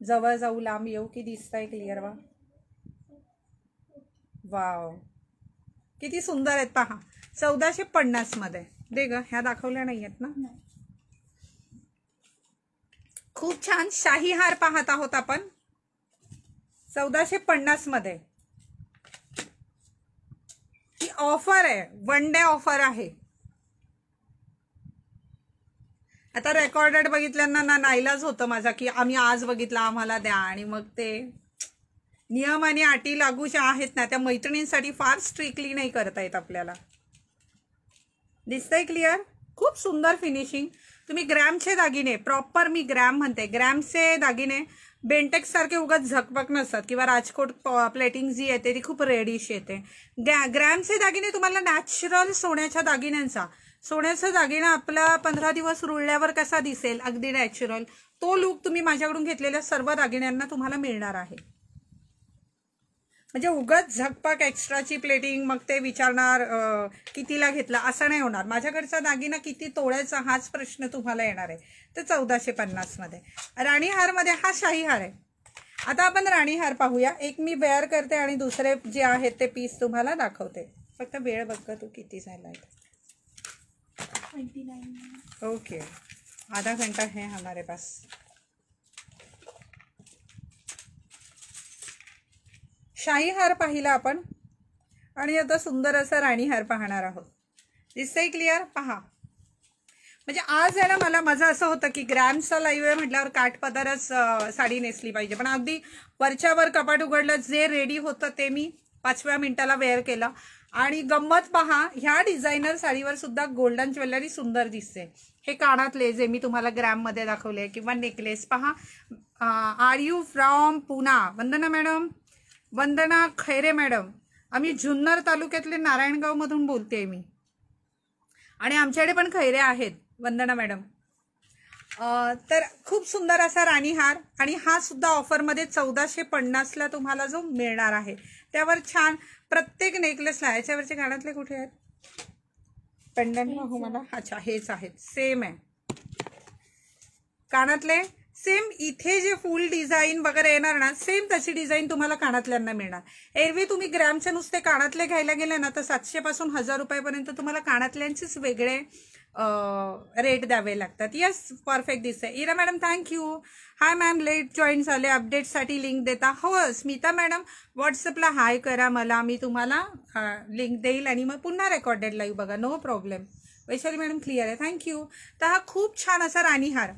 जवळ जाऊ लांब येऊ की दिसतंय क्लिअर वा वाव किती सुंदर आहेत पहा चौदाशे पन्नासमध्ये दे ग ह्या दाखवल्या नाही आहेत ना खूप छान शाही हार पाहत आहोत आपण चौदाशे पन्नास मध्ये ऑफर आहे वन डे ऑफर आहे आता रेकॉर्डेड बघितल्यांना ना नाईलाज होतं माझा की आम्ही आज बघितला आम्हाला द्या आणि मग ते नियम आणि अटी लागू ज्या आहेत ना त्या मैत्रिणींसाठी फार स्ट्रिक्टली नाही करता येत आपल्याला दिसतंय क्लिअर खूप सुंदर फिनिशिंग तुम्ही ग्रॅमचे दागिने प्रॉपर मी ग्रॅम म्हणते ग्रॅमचे दागिने बेंटेक्स सारखे उगाच झकपक नसतात किंवा राजकोट प्लेटिंग जी येते ती खूप रेडिश येते ग्रॅमचे दागिने तुम्हाला नॅचरल सोन्याच्या दागिन्यांचा सोन्याचा दागिना आपला पंधरा दिवस रुळल्यावर कसा दिसेल अगदी नॅचरल तो लूक तुम्ही माझ्याकडून घेतलेल्या सर्व दागिन्यांना तुम्हाला मिळणार आहे म्हणजे उगाच झकपाक एक्स्ट्राची प्लेटिंग मग ते विचारणार कितीला घेतला असं नाही होणार माझ्याकडचा दागिना किती तोळ्याचा हाच प्रश्न तुम्हाला येणार आहे ते चौदाशे पन्नासमध्ये राणीहारमध्ये हा शाहीहार आहे आता आपण राणीहार पाहूया एक मी बेअर करते आणि दुसरे जे आहेत ते पीस तुम्हाला दाखवते फक्त वेळ बघ तू किती झाला आहे ओके आधा घंटा है हमारे पास शाही हार पाहिला आपण आणि आता सुंदर असा राणी हार पाहणार आहोत दिसतंय क्लिअर पहा म्हणजे आज आहे ना मला मजा असं होतं की ग्रॅमचा लाईव्ह आहे म्हटल्यावर काठपदारच साडी नेसली पाहिजे पण अगदी वरच्यावर कपाट उघडलं जे रेडी होतं ते मी पाचव्या मिनिटाला वेअर केलं आणि गंमत पहा ह्या डिझायनर साडीवर सुद्धा गोल्डन ज्वेलरी सुंदर दिसते हे कानातले जे मी तुम्हाला ग्रॅममध्ये दाखवले किंवा नेकलेस पहा are you from Pune Vandana madam Vandana Khaire madam आम्ही जुन्नर तालुक्यातले नारायणगावमधून बोलते मी आणि आमच्याकडे पण खैरे आहेत वंदना मॅडम तर खूप सुंदर असा राणीहार आणि हा सुद्धा ऑफरमध्ये चौदाशे पन्नासला तुम्हाला जो मिळणार आहे त्यावर छान प्रत्येक नेकलेसला याच्यावरचे कानातले कुठे आहेत पेंडंट हो मला अच्छा हेच आहेत सेम आहे कानातले सेम इथे जे फुल डिझाईन वगैरे येणार ना सेम तशी डिझाईन तुम्हाला कानातल्यांना मिळणार एरवी तुम्ही ग्रॅमचे नुसते कानातले घ्यायला गेले ना तर सातशेपासून पासून हजार रुपयापर्यंत तुम्हाला कानातल्यांचेच वेगळे रेट द्यावे लागतात येस परफेक्ट दिसतंय Ira madam thank you hi ma'am late join झाले अपडेटसाठी लिंक देता हो स्मिता मॅडम व्हॉट्सअपला हाय करा मला मी तुम्हाला लिंक देईल आणि मग पुन्हा रेकॉर्डेड लाईव्ह बघा no problem Vaishali madam clear आहे थँक्यू तर हा खूप छान असा राणीहार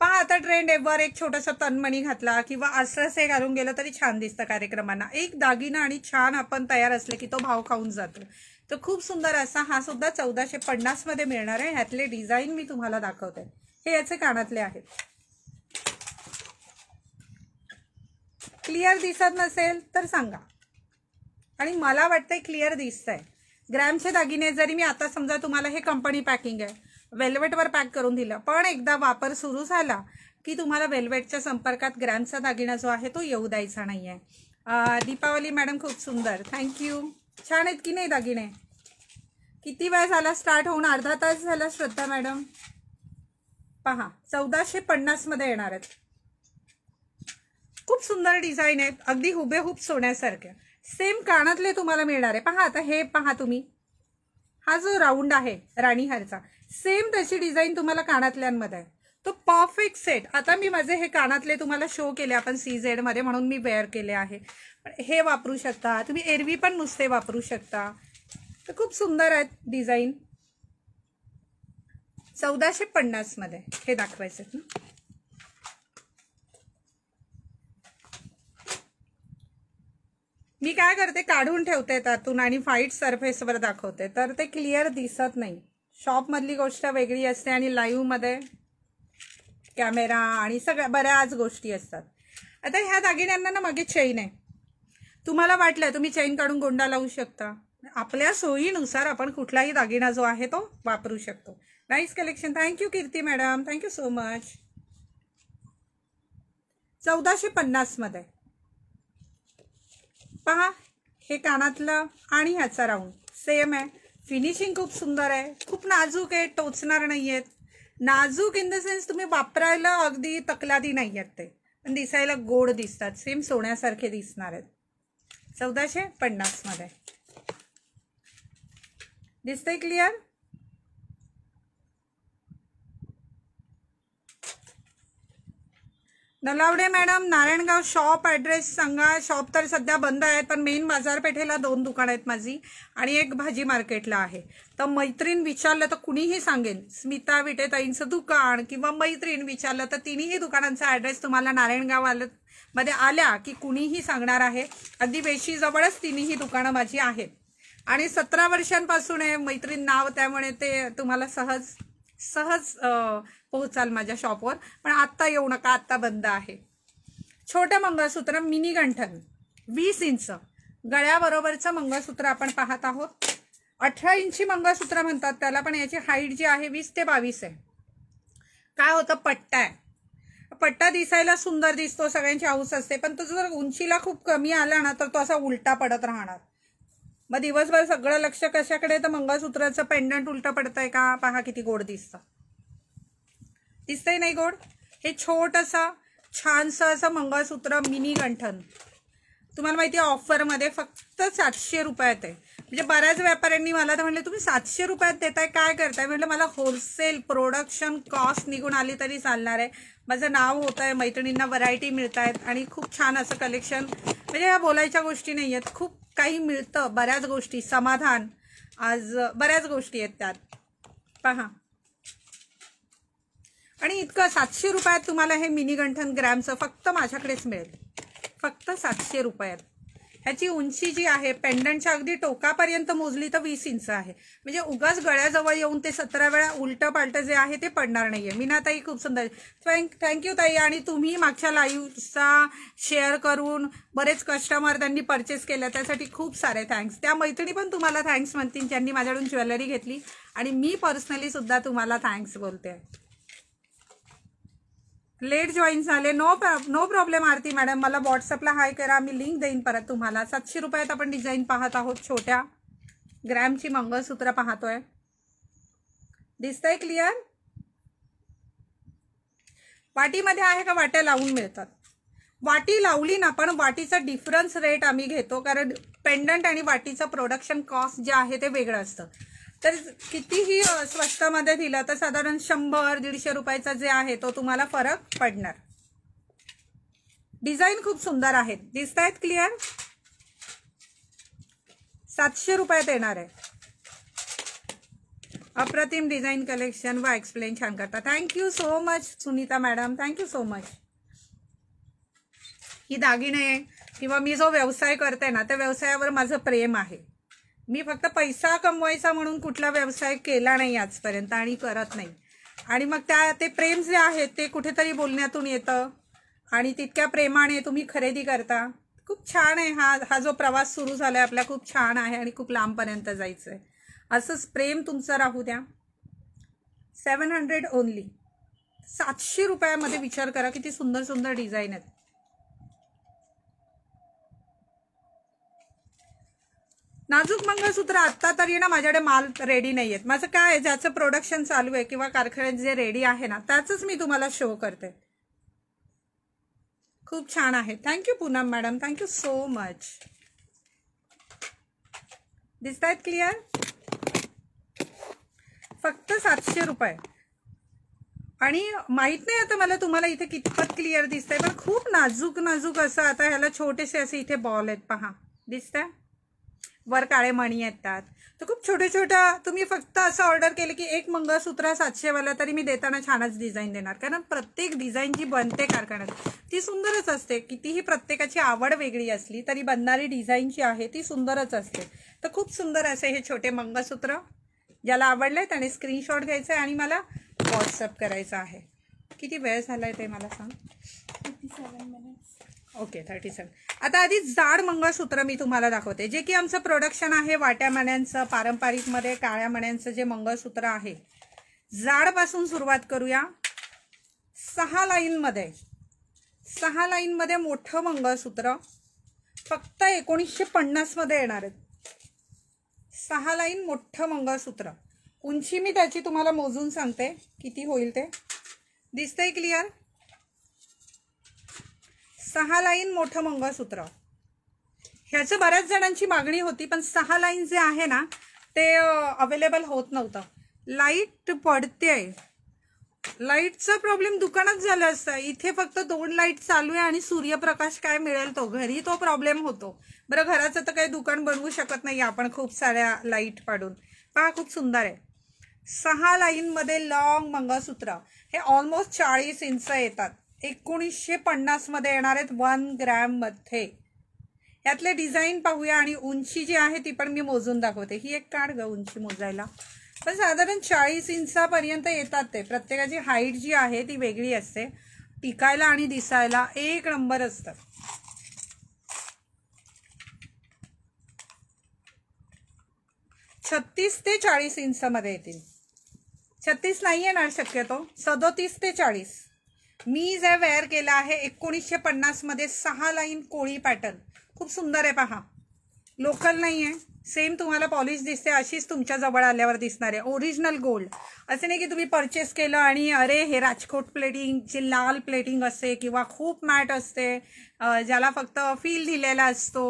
पहा आता ट्रेंड आहे वर एक छोटासा तनमणी घातला किंवा आसरस हे घालून गेलं तरी छान दिसतं कार्यक्रमांना एक दागिना आणि छान आपण तयार असले की तो भाव खाऊन जातो तर खूप सुंदर असा हा सुद्धा चौदाशे पन्नासमध्ये मिळणार आहे ह्यातले डिझाईन मी तुम्हाला दाखवते हे याचे कानातले आहेत क्लिअर दिसत नसेल तर सांगा आणि मला वाटतंय क्लिअर दिसतंय ग्रॅमचे दागिने जरी मी आता समजा तुम्हाला हे कंपनी पॅकिंग आहे वेल्वेटवर पॅक करून दिलं पण एकदा वापर सुरू झाला की तुम्हाला वेल्वेटच्या संपर्कात ग्रँडचा दागिना जो आहे तो येऊ द्यायचा नाही आहे दीपावली मॅडम खूप सुंदर थँक्यू छान आहेत की नाही दागिने किती वेळ झाला स्टार्ट होऊन अर्धा तास झाला श्रद्धा मॅडम पहा चौदाशे पन्नासमध्ये येणार आहेत खूप सुंदर डिझाईन आहेत अगदी हुबेहूब सोन्यासारख्या सेम कानातले तुम्हाला मिळणार आहे पहा आता हे पहा तुम्ही हा जो राऊंड आहे राणीहारचा सेम तशी डिझाईन तुम्हाला कानातल्यांमध्ये तो परफेक्ट सेट आता मी माझे हे कानातले तुम्हाला शो केले आपण सी मध्ये म्हणून मी वेअर केले आहे हे वापरू शकता तुम्ही एरवी पण नुसते वापरू शकता तर खूप सुंदर आहेत डिझाईन चौदाशे पन्नासमध्ये हे दाखवायचं ना मी काय करते काढून ठेवते त्यातून आणि फाईट सरफेसवर दाखवते तर ते क्लिअर दिसत नाही शॉपमधली गोष्ट वेगळी असते आणि मध्ये कॅमेरा आणि सगळ्या बऱ्याच गोष्टी असतात आता ह्या दागिन्यांना ना मागे चेन आहे तुम्हाला वाटलं तुम्ही चेन काढून गोंडा लावू शकता आपल्या सोयीनुसार आपण कुठलाही दागिना जो आहे तो वापरू शकतो nice collection thank you Kirti madam thank you so much चौदाशे पन्नासमध्ये पहा हे कानातलं आणि ह्याचा राऊंड सेम आहे फिनिशिंग खूप सुंदर आहे खूप नाजूक आहे टोचणार नाही आहेत नाजूक इन द सेन्स तुम्ही वापरायला अगदी तकलादी नाही आहेत ते पण दिसायला गोड दिसतात सेम सोन्यासारखे दिसणार आहेत चौदाशे पन्नासमध्ये दिसतंय clear Nalawade madam Narayangaon shop address सांगा शॉप तर सध्या बंद आहेत पण मेन बाजारपेठेला दोन दुकान आहेत माझी आणि एक भाजी मार्केटला आहे तर मैत्रीण विचारलं तर कुणीही सांगेल स्मिता विटेताईंचं दुकान किंवा मैत्रीण विचारलं तर तिन्ही दुकानांचा ॲड्रेस तुम्हाला नारायणगाव मध्ये आल्या की कुणीही सांगणार आहे अगदी जवळच तिन्ही दुकानं माझी आहेत आणि सतरा वर्षांपासून आहे मैत्रीण नाव त्यामुळे ते तुम्हाला सहज सहज पोहोचाल माझ्या शॉपवर पण आत्ता येऊ नका आत्ता बंद आहे छोटं मंगळसूत्र मिनी गंठन वीस इंच गळ्याबरोबरचं मंगळसूत्र आपण पाहत आहोत अठरा इंची मंगळसूत्र म्हणतात त्याला पण याची हाईट जी आहे वीस ते बावीस आहे काय होतं पट्टा आहे पट्टा दिसायला सुंदर दिसतो सगळ्यांची हाऊस असते पण तो जर उंचीला खूप कमी आला ना तर तो असा उलटा पडत राहणार मग दिवसभर सगळं लक्ष कशाकडे तर मंगळसूत्राचं पेंडंट उलटं पडतंय का पहा किती गोड दिसत दिसतंय नाही गोड हे छोटंसं छानस असं मंगळसूत्र मिनी कंठन तुम्हाला माहिती आहे ऑफरमध्ये फक्त सातशे रुपयात आहे म्हणजे बऱ्याच व्यापाऱ्यांनी मला तर म्हटलं तुम्ही सातशे रुपयात देताय काय करताय म्हटलं मला होलसेल प्रोडक्शन कॉस्ट निघून आली तरी चालणार आहे माझं नाव होत आहे मैत्रिणींना व्हरायटी मिळत आहेत आणि खूप छान असं कलेक्शन म्हणजे ह्या बोलायच्या गोष्टी नाही आहेत खूप काही मिळतं बऱ्याच गोष्टी समाधान आज बऱ्याच गोष्टी आहेत त्यात पहा आणि इतकं सातशे रुपयात तुम्हाला हे मिनी गंठन ग्रॅमचं फक्त माझ्याकडेच मिळेल फक्त सातशे रुपयात ह्याची उंची जी आहे पेंडंटच्या अगदी टोकापर्यंत मोजली तर वीस इंच आहे म्हणजे उगाच गळ्याजवळ येऊन ते सतरा वेळा उलटं पालटं जे आहे ते पडणार नाहीये मीना ताई खूप सुंदर थँक थँक्यू ताई आणि तुम्ही मागच्या लाईव्हचा शेअर करून बरेच कस्टमर त्यांनी परचेस केलं त्यासाठी खूप सारे थँक्स त्या मैत्रिणी पण तुम्हाला थँक्स म्हणतील ज्यांनी माझ्याकडून ज्वेलरी घेतली आणि मी पर्सनली सुद्धा तुम्हाला थँक्स बोलते लेट जॉईन झाले no no problem Aarti madam मला व्हॉट्सअपला हाय करा मी लिंक देईन परत तुम्हाला सातशे रुपयात आपण डिझाईन पाहत आहोत छोट्या ग्रॅमची मंगळसूत्र पाहतोय दिसतंय क्लिअर वाटीमध्ये आहे का वाट्या लावून मिळतात वाटी लावली ना पण वाटीचा डिफरन्स रेट आम्ही घेतो कारण पेंडंट आणि वाटीचं प्रोडक्शन कॉस्ट जे आहे ते वेगळं असतं तर कितीही स्वस्तामध्ये दिलं तर साधारण शंभर दीडशे रुपयाचा जे आहे तो तुम्हाला फरक पडणार डिझाईन खूप सुंदर आहे दिसत आहेत क्लिअर सातशे रुपयात येणार आहे अप्रतिम डिझाईन कलेक्शन वा एक्सप्लेन छान करता thank you so much Sunita madam thank you so much ही दागिने किंवा मी जो व्यवसाय करते ना त्या व्यवसायावर माझं प्रेम आहे मी फक्त पैसा कमवायचा म्हणून कुठला व्यवसाय केला नाही आजपर्यंत आणि करत नाही आणि मग त्या ते प्रेम जे आहेत ते कुठेतरी बोलण्यातून येतं आणि तितक्या प्रेमाने तुम्ही खरेदी करता खूप छान आहे हा हा जो प्रवास सुरू झाला आहे आपला खूप छान आहे आणि खूप लांबपर्यंत जायचं आहे असंच प्रेम तुमचं राहू द्या सेवन हंड्रेड ओनली सातशे रुपयामध्ये विचार करा किती सुंदर सुंदर डिझाईन आहेत नाजूक मंगळसूत्र आत्ता तरी ना माझ्याकडे माल रेडी नाही आहेत माझं काय ज्याचं प्रोडक्शन चालू आहे किंवा कारखान्यात जे रेडी आहे ना त्याचंच मी तुम्हाला शो करते खूप छान आहे thank you Poonam madam thank you so much दिसत आहेत क्लिअर फक्त सातशे रुपये आणि माहीत नाही आता मला तुम्हाला इथे कितपत क्लिअर दिसतंय पण खूप नाजूक नाजूक असं आता ह्याला छोटेसे असे इथे बॉल आहेत पहा दिसतंय वर काळे मणी येतात तर खूप छोटे छोट्या तुम्ही फक्त असं ऑर्डर केलं की एक मंगळसूत्र सातशेवाला तरी मी देताना छानच डिझाईन देणार कारण प्रत्येक डिझाईन जी बनते कारखान्यात ती सुंदरच असते कितीही प्रत्येकाची आवड वेगळी असली तरी बनणारी डिझाईन जी आहे ती सुंदरच असते तर खूप सुंदर असे हे छोटे मंगळसूत्र ज्याला आवडले आहे त्याने स्क्रीनशॉट घ्यायचं आहे आणि मला व्हॉट्सअप करायचं आहे किती वेळ झाला आहे ते मला सांग ओके थर्टी सेवन आता आधी जाड मंगळसूत्र मी तुम्हाला दाखवते जे की आमचं प्रोडक्शन आहे वाट्या मण्यांचं पारंपरिकमध्ये काळ्या मण्यांचं जे मंगळसूत्र आहे जाडपासून सुरुवात करूया सहा लाईनमध्ये सहा लाईनमध्ये मोठं मंगळसूत्र फक्त एकोणीसशे पन्नासमध्ये येणार आहेत सहा लाईन मोठं मंगळसूत्र उंची मी त्याची तुम्हाला मोजून सांगते किती होईल ते दिसतंय क्लिअर सहा लाईन मोठं मंगळसूत्र ह्याचं बऱ्याच जणांची मागणी होती पण सहा लाईन जे आहे ना ते अवेलेबल होत नव्हतं लाईट पडते लाईटचा प्रॉब्लेम दुकानात झालं असतं इथे फक्त दोन लाईट चालू आहे आणि सूर्यप्रकाश काय मिळेल तो घरी तो प्रॉब्लेम होतो बरं घराचं तर काही दुकान बनवू शकत नाही आपण खूप साऱ्या लाईट पाडून पहा खूप सुंदर आहे सहा लाईनमध्ये लॉंग मंगळसूत्र हे ऑलमोस्ट चाळीस इंच येतात एकोणीसशे पन्नासमध्ये येणार आहेत वन ग्रॅममध्ये यातले डिझाईन पाहूया आणि उंची जी आहे ती पण मी मोजून दाखवते ही एक काढ ग उंची मोजायला पण साधारण चाळीस इंचापर्यंत येतात ते प्रत्येकाची हाईट जी आहे ती वेगळी असते टिकायला आणि दिसायला एक नंबर असतात छत्तीस ते चाळीस मध्ये येतील छत्तीस नाही येणार शक्यतो सदोतीस ते चाळीस मी जे वेअर केलं आहे एकोणीसशे पन्नासमध्ये सहा लाईन कोळी पॅटर्न खूप सुंदर आहे पहा लोकल नाही आहे सेम तुम्हाला पॉलिश दिसते अशीच तुमच्या जवळ आल्यावर दिसणार आहे ओरिजिनल गोल्ड असे नाही की तुम्ही परचेस केलं आणि अरे हे राजकोट प्लेटिंग जे लाल प्लेटिंग असते किंवा खूप मॅट असते ज्याला फक्त फील दिलेला असतो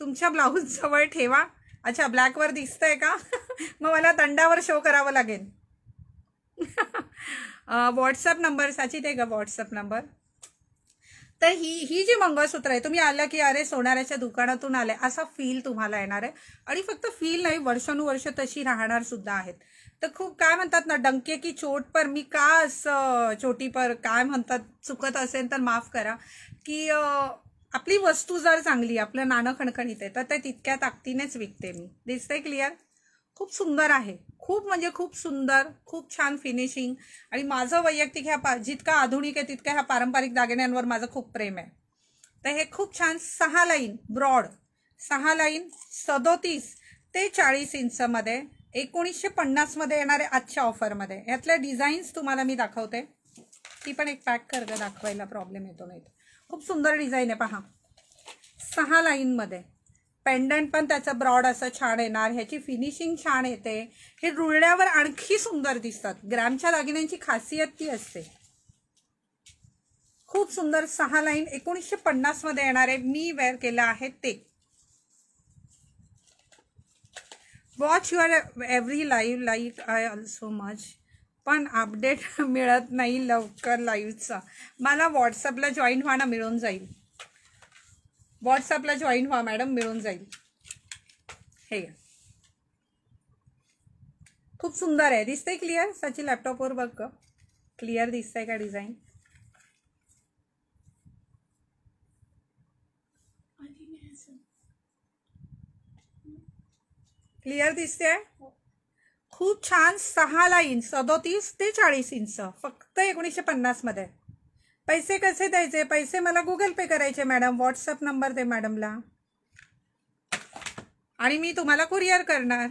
तुमच्या ब्लाऊज जवळ ठेवा अच्छा ब्लॅकवर दिसतंय का मग मला दंडावर शो करावं लागेल व्हॉट्सअप नंबर साची ते का व्हॉट्सअप नंबर तर ही ही जी मंगळसूत्र आहे तुम्ही आलं की अरे सोनाऱ्याच्या दुकानातून आले असा फील तुम्हाला येणार आहे आणि फक्त फील नाही वर्षानुवर्ष तशी राहणार सुद्धा आहेत तर खूप काय म्हणतात ना डंके की चोट पर मी का असं चोटी पर काय म्हणतात चुकत असेल तर माफ करा की आपली वस्तू जर चांगली आपलं नाणं खणखणीत आहे तर ते तितक्या ताकदीनेच विकते मी दिसतंय क्लिअर खूप सुंदर आहे खूप म्हणजे खूप सुंदर खूप छान फिनिशिंग आणि माझं वैयक्तिक ह्या पा जितका आधुनिक आहे तितक्या ह्या पारंपरिक दागिन्यांवर माझं खूप प्रेम आहे तर हे खूप छान सहा लाईन ब्रॉड सहा लाईन सदोतीस ते चाळीस इंचमध्ये एकोणीसशे पन्नासमध्ये येणारे आजच्या ऑफरमध्ये यातल्या डिझाईन्स तुम्हाला मी दाखवते ती पण एक पॅक कर दाखवायला प्रॉब्लेम येतो नाही खूप सुंदर डिझाईन आहे पहा सहा लाईनमध्ये पेंडंट पण त्याचं ब्रॉड असं छान येणार ह्याची फिनिशिंग छान येते हे रुळण्यावर आणखी सुंदर दिसतात ग्रॅमच्या दागिन्यांची खासियत ती असते खूप सुंदर सहा लाईन एकोणीसशे मध्ये येणार आहे मी वेअर केलं आहे ते watch your every live like I also much पण अपडेट मिळत नाही लवकर लाईव्हचा मला व्हॉट्सअपला जॉईन व्हायला मिळून जाईल व्हॉट्सअपला जॉईन व्हा मॅडम मिळून जाईल हे खूप सुंदर आहे दिसतंय क्लिअर साची लॅपटॉपवर बघ क्लिअर दिसतंय का डिझाईन क्लिअर दिसते खूप छान सहा लाईन सदोतीस ते चाळीस इंच फक्त एकोणीसशे मध्ये पैसे कसे द्यायचे पैसे मला गुगल पे करायचे मॅडम व्हॉट्सअप नंबर दे मॅडमला आणि मी तुम्हाला कुरिअर करणार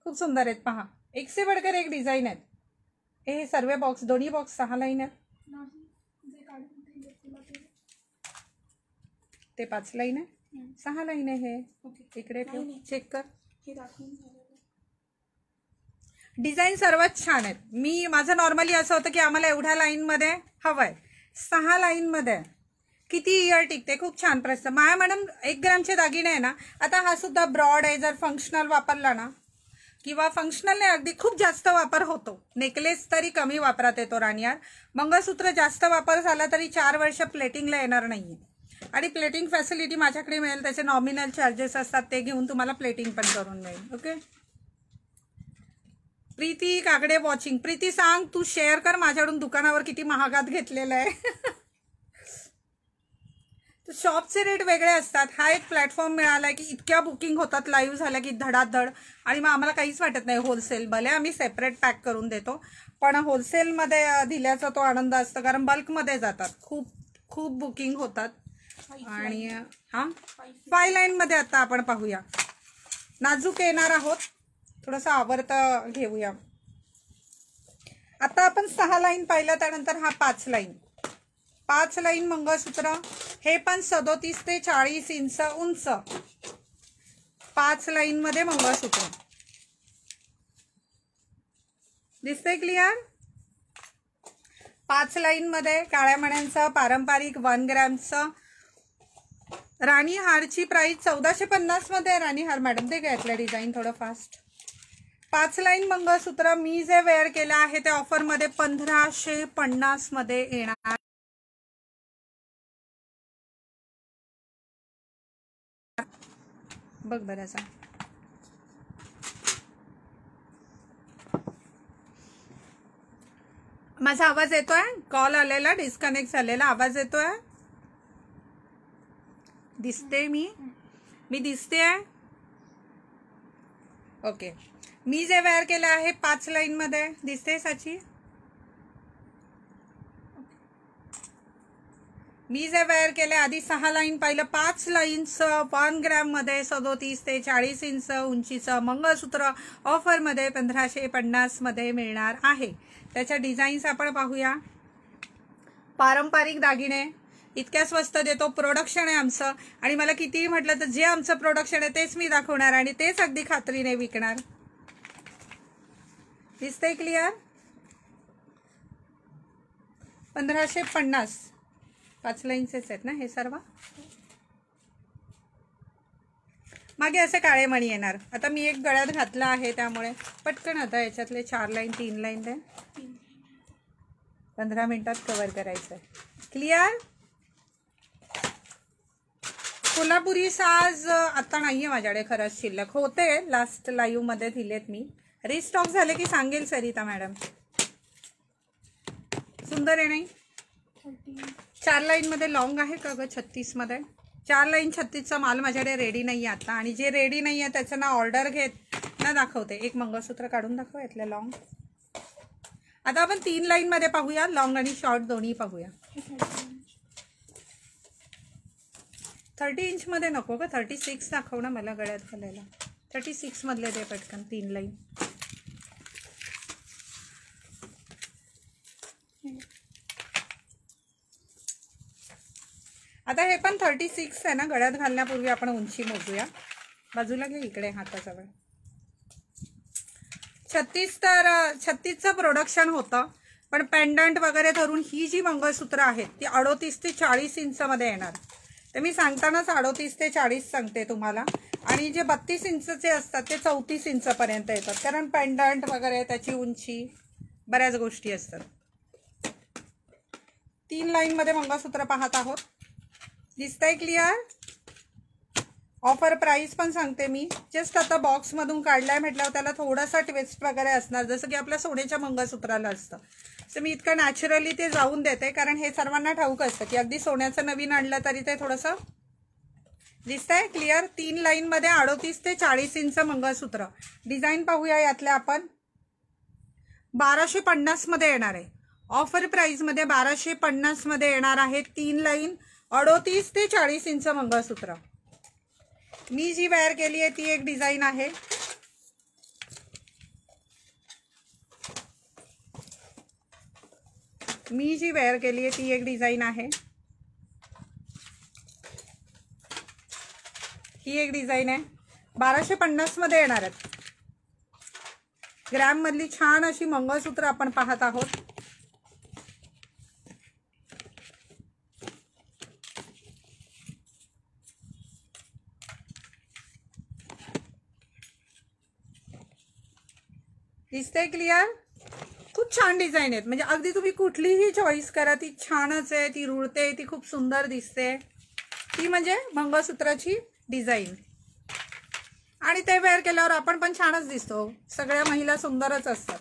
खूप सुंदर आहेत पहा एकसे बडकर एक डिझाईन आहेत हे सर्व बॉक्स दोन्ही बॉक्स सहा लाईन आहेत ते पाच लाईन आहे सहा लाईन आहे हे इकडे ठेव चेक कर डिझाईन सर्वात छान आहेत मी माझं नॉर्मली असं होतं की आम्हाला एवढ्या लाईनमध्ये हवं आहे सहा लाईनमध्ये किती इयर टिकते खूप छान प्रश्न माया मॅडम एक ग्रामचे दागिने आहे ना आता हा सुद्धा ब्रॉड आहे जर फंक्शनल वापरला ना किंवा फंक्शनल नाही अगदी खूप जास्त वापर होतो नेकलेस तरी कमी वापरात येतो रानियार मंगळसूत्र जास्त वापर झाला तरी चार वर्ष प्लेटिंगला येणार नाही आणि प्लेटिंग फॅसिलिटी माझ्याकडे मिळेल त्याचे नॉमिनल चार्जेस असतात ते घेऊन तुम्हाला प्लेटिंग पण करून मिळेल ओके प्रीती कागडे वॉचिंग प्रीती सांग तू शेअर कर माझ्याकडून दुकानावर किती महागात घेतलेलं आहे शॉपचे रेट वेगळे असतात हा एक प्लॅटफॉर्म मिळाला की इतक्या बुकिंग होतात लाईव्ह झाल्या की धडाधड आणि मग आम्हाला काहीच वाटत नाही होलसेल भले आम्ही सेपरेट पॅक करून देतो पण होलसेलमध्ये दिल्याचा तो आनंद असतो कारण बल्कमध्ये जातात खूप खूप बुकिंग होतात आणि हां फाय लाईनमध्ये आता आपण पाहूया नाजूक येणार आहोत थोडंसं आवर्त घेऊया आता आपण सहा लाईन पाहिला त्यानंतर हा पाच लाईन पाच लाईन मंगळसूत्र हे पण सदोतीस ते चाळीस इंच उंच पाच लाईन मध्ये मंगळसूत्र दिसतंय क्लियर पाच लाईन मध्ये काळ्या मण्यांचं पारंपरिक वन ग्रॅमचं राणी हारची प्राइस चौदाशे पन्नास मध्ये राणी हार मॅडम ते घ्यायला डिझाईन थोडं फास्ट पाच लाईन मंगळसूत्र मी जे वेअर केलं आहे ते ऑफरमध्ये पंधराशे पन्नास मध्ये येणार बघ बऱ्याचा माझा आवाज येतोय कॉल आलेला डिस्कनेक्ट झालेला आवाज येतोय दिसते मी मी दिसते ओके मी जे वेअर केलं आहे पाच लाईन मध्ये दिसते साची मी जे वेअर केले आधी सहा लाईन पाहिलं पाच लाईन्स वन ग्रॅममध्ये सदोतीस ते चाळीस इंच उंचीचं मंगळसूत्र ऑफरमध्ये पंधराशे पन्नासमध्ये मिळणार आहे त्याच्या डिझाईन्स आपण पाहूया पारंपरिक दागिने इतक्या स्वस्त देतो प्रोडक्शन आहे आमचं आणि मला कितीही म्हटलं तर जे आमचं प्रोडक्शन आहे तेच मी दाखवणार आणि तेच अगदी खात्रीने विकणार दिसतंय क्लिअर पंधराशे पन्नास पाच लाईनचेच आहेत ना हे सर्व मागे असे काळे मणी येणार आता मी एक गळ्यात घातला आहे त्यामुळे पटकन आता याच्यातले चार लाईन तीन लाईन द्या पंधरा मिनिटात कवर करायचं क्लिअर कोल्हापुरी साज आता नाही आहे माझ्याकडे खरंच शिल्लक होते लास्ट मध्ये दिलेत मी रिस्टॉक झाले की सांगेल सरिता मॅडम सुंदर आहे नाही चार लाईनमध्ये लॉंग आहे का गं छत्तीसमध्ये चार लाईन छत्तीसचा माल माझ्याकडे रेडी नाही आहे आता आणि जे रेडी नाही आहे त्याचं ना ऑर्डर घेत ना दाखवते एक मंगळसूत्र काढून दाखव यातल्या लॉंग आता आपण तीन लाईनमध्ये पाहूया लॉंग आणि शॉर्ट दोन्ही पाहूया थर्टी इंचमध्ये नको ग थर्टी सिक्स दाखव ना मला गळ्यात घालायला थर्टी मधले ते पटकन तीन लाईन आता हे पण थर्टी सिक्स आहे ना गळ्यात घालण्यापूर्वी आपण उंची मोजूया बाजूला घे इकडे हाताजवळ छत्तीस तर छत्तीसचं प्रोडक्शन होतं पण पेंडंट वगैरे धरून ही जी मंगळसूत्र आहेत ती अडोतीस ते चाळीस मध्ये येणार तर मी सांगतानाच अडोतीस ते चाळीस सांगते तुम्हाला आणि जे बत्तीस इंचचे असतात ते चौतीस इंचपर्यंत येतात कारण पेंडंट वगैरे त्याची उंची बऱ्याच गोष्टी असतात तीन लाईनमध्ये मंगळसूत्र पाहत आहोत दिसतंय क्लिअर ऑफर प्राईस पण सांगते मी जस्ट आता बॉक्समधून काढलाय म्हटल्यावर त्याला थोडासा ट्विस्ट वगैरे असणार जसं की आपल्या सोन्याच्या मंगळसूत्राला असतं तर मी इतकं नॅचरली ते जाऊन देते कारण हे सर्वांना ठाऊक असतं की अगदी सोन्याचं नवीन आणलं तरी ते थोडंसं दिसतंय क्लिअर तीन लाईनमध्ये अडोतीस ते चाळीस इंच मंगळसूत्र डिझाईन पाहूया यातल्या आपण बाराशे पन्नासमध्ये येणार आहे ऑफर प्राईजमध्ये बाराशे पन्नासमध्ये येणार आहे तीन लाईन अडोतीस ते चाळीस इंच मंगळसूत्र मी जी वेअर केली आहे ती एक डिझाईन आहे मी जी वेअर केली आहे ती एक डिझाईन आहे ही एक डिझाईन आहे बाराशे मध्ये येणार आहेत ग्रॅममधली छान अशी मंगळसूत्र आपण पाहत आहोत दिसते क्लिअर खूप छान डिझाईन आहेत म्हणजे अगदी तुम्ही कुठलीही चॉईस करा ती छानच आहे ती रुळते ती खूप सुंदर दिसते ती म्हणजे मंगळसूत्राची डिझाईन आणि ते वेअर केल्यावर आपण पण छानच दिसतो सगळ्या महिला सुंदरच असतात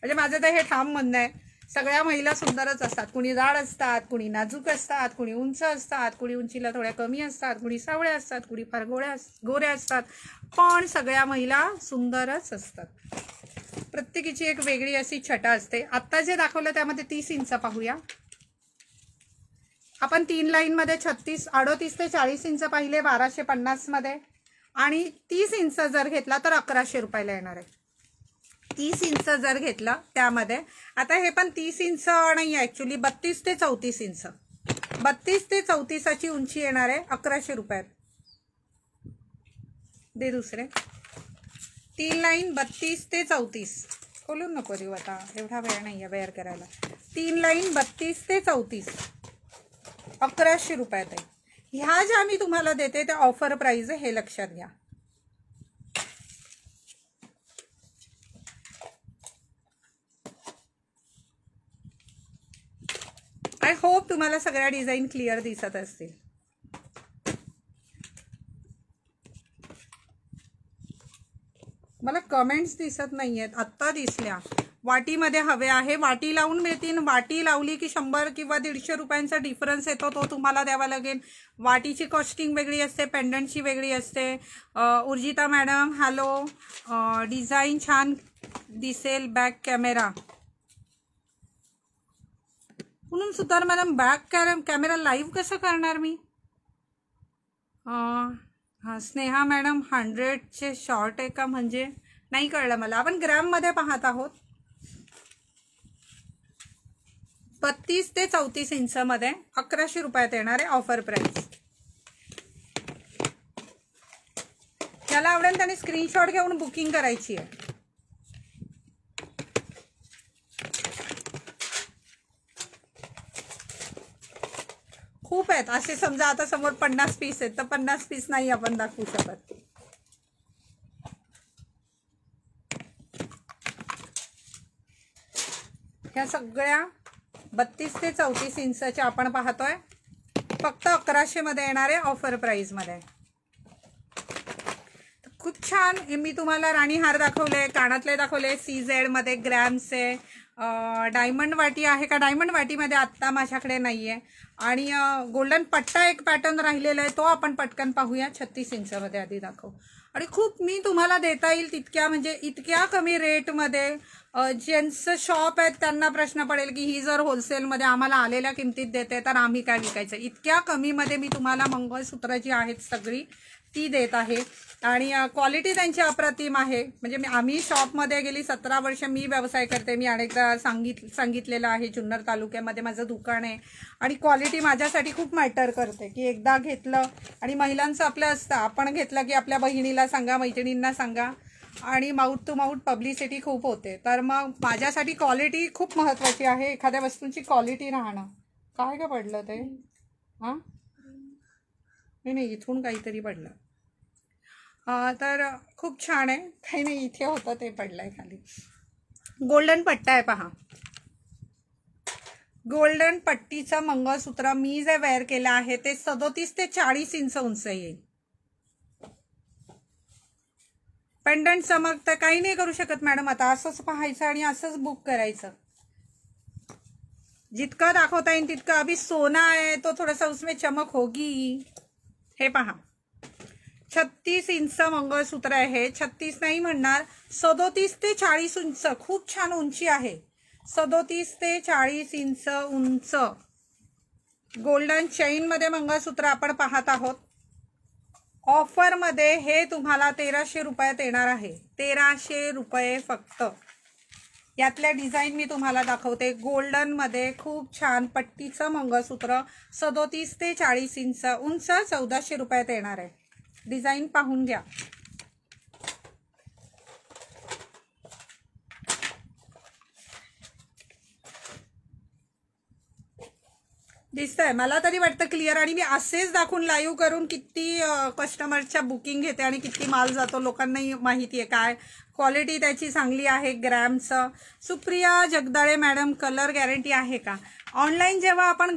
म्हणजे माझं तर हे ठाम म्हणणं आहे सगळ्या महिला सुंदरच असतात कुणी जाड असतात कुणी नाजूक असतात कुणी उंच असतात कुणी उंचीला थोड्या कमी असतात कुणी सावळ्या असतात कुणी फार गोळ्या गोऱ्या असतात पण सगळ्या महिला सुंदरच असतात प्रत्येकीची एक वेगळी अशी छटा असते आत्ता जे दाखवलं त्यामध्ये तीस इंच पाहूया आपण तीन लाईनमध्ये छत्तीस अडोतीस ते चाळीस इंच पाहिले बाराशे पन्नासमध्ये आणि तीस इंच जर घेतला तर अकराशे रुपयाला येणार आहे तीस इंच जर घेतलं त्यामध्ये आता हे पण तीस इंच नाही आहे ॲक्च्युली बत्तीस ते चौतीस इंच बत्तीस ते चौतीसाची उंची येणार आहे अकराशे रुपयात दे दुसरे तीन लाईन बत्तीस ते चौतीस खोलून नको देऊ आता एवढा वेळ नाही आहे वेअर करायला तीन लाईन बत्तीस ते चौतीस अकराशे रुपयात आहे ह्या ज्या मी तुम्हाला देते त्या ऑफर प्राईज आहे हे लक्षात घ्या आय होप तुम्हाला सगळ्या डिझाईन क्लिअर दिसत असतील मला कमेंट्स दिसत नाही आहेत आत्ता दिसल्या वाटीमध्ये हवे आहे वाटी लावून मिळतील वाटी लावली की शंभर किंवा दीडशे रुपयांचा डिफरन्स येतो तो तुम्हाला द्यावा लागेल वाटीची कॉस्टिंग वेगळी असते पेंडंटची वेगळी असते उर्जिता मॅडम हॅलो डिझाईन छान दिसेल बॅक कॅमेरा म्हणून Sutar madam back carrom camera live कसं करणार मी हां स्नेहा मॅडम हंड्रेडचे शॉर्ट आहे का म्हणजे नाही कळलं मला आपण ग्रॅममध्ये पाहत आहोत बत्तीस ते चौतीस मध्ये अकराशे रुपयात येणार आहे ऑफर प्राइस त्याला आवडेल त्याने स्क्रीनशॉट घेऊन बुकिंग करायची आहे खूप आहेत असे समजा आता समोर पन्नास पीस आहेत तर पन्नास पीस नाही आपण दाखवू शकत ह्या सगळ्या बत्तीस ते चौतीस इंचच्या आपण पाहतोय फक्त अकराशेमध्ये येणारे ऑफर प्राईजमध्ये खूप छान मी तुम्हाला राणी हार दाखवले कानातले दाखवले सी ग्रॅम्स ग्रॅम्सचे डायमंड वाटी आहे का डायमंड वाटीमध्ये आत्ता माझ्याकडे नाही आणि गोल्डन पट्टा एक पॅटर्न राहिलेला आहे तो आपण पटकन पाहूया छत्तीस इंचमध्ये आधी दाखवू आणि खूप मी तुम्हाला देता येईल तितक्या म्हणजे इतक्या कमी रेटमध्ये ज्यांचं शॉप आहेत त्यांना प्रश्न पडेल की ही जर होलसेलमध्ये आम्हाला आलेल्या किमतीत देते तर आम्ही काय विकायचं इतक्या कमीमध्ये मी तुम्हाला मंगळसूत्र जी आहेत सगळी ती देत आहे आणि क्वालिटी त्यांची अप्रतिम आहे म्हणजे मी आम्ही शॉपमध्ये गेली सतरा वर्ष मी व्यवसाय करते मी अनेकदा सांगित सांगितलेलं आहे जुन्नर तालुक्यामध्ये माझं दुकान आहे आणि क्वालिटी माझ्यासाठी खूप मॅटर करते की एकदा घेतलं आणि महिलांचं आपलं असतं आपण घेतलं की आपल्या बहिणीला सांगा मैत्रिणींना सांगा आणि माउथ टू माउथ पब्लिसिटी खूप होते तर मग माझ्यासाठी क्वालिटी खूप महत्त्वाची आहे एखाद्या वस्तूंची क्वालिटी राहणं काय का पडलं ते हां नाही नाही इथून काहीतरी पडलं तर खूप छान आहे काही नाही इथे होतं ते पडलं आहे खाली गोल्डन पट्टा आहे पहा गोल्डन पट्टीचं मंगळसूत्र मी जे वेअर केलं आहे ते सदोतीस ते चाळीस इंच उंच येईल पेंडंट तर काही नाही करू शकत मॅडम आता असंच पाहायचं आणि असंच बुक करायचं जितकं दाखवता येईल तितकं अभि सोना आहे तो थोडासा उसमे चमक होगी हे पहा छत्तीस इंच मंगळसूत्र आहे छत्तीस नाही म्हणणार सदोतीस ते चाळीस उंच खूप छान उंची आहे सदोतीस ते चाळीस इंच उंच गोल्डन चेन मध्ये मंगळसूत्र आपण पाहत आहोत ऑफर मध्ये हे तुम्हाला तेराशे रुपयात येणार आहे तेराशे रुपये फक्त यातल्या डिझाईन मी तुम्हाला दाखवते गोल्डन मध्ये खूप छान पट्टीचं मंगळसूत्र सदोतीस ते चाळीस इंच उंच चौदाशे रुपयात येणार आहे डिझाईन पाहून घ्या दिसतंय मला तरी वाटतं क्लिअर आणि मी असेच दाखवून लाईव्ह करून किती कस्टमरच्या बुकिंग घेते आणि किती माल जातो लोकांनाही माहिती आहे काय क्वालिटी त्याची चांगली आहे ग्रॅमचं Supriya Jagdale madam colour guarantee आहे का ऑनलाईन जेव्हा आपण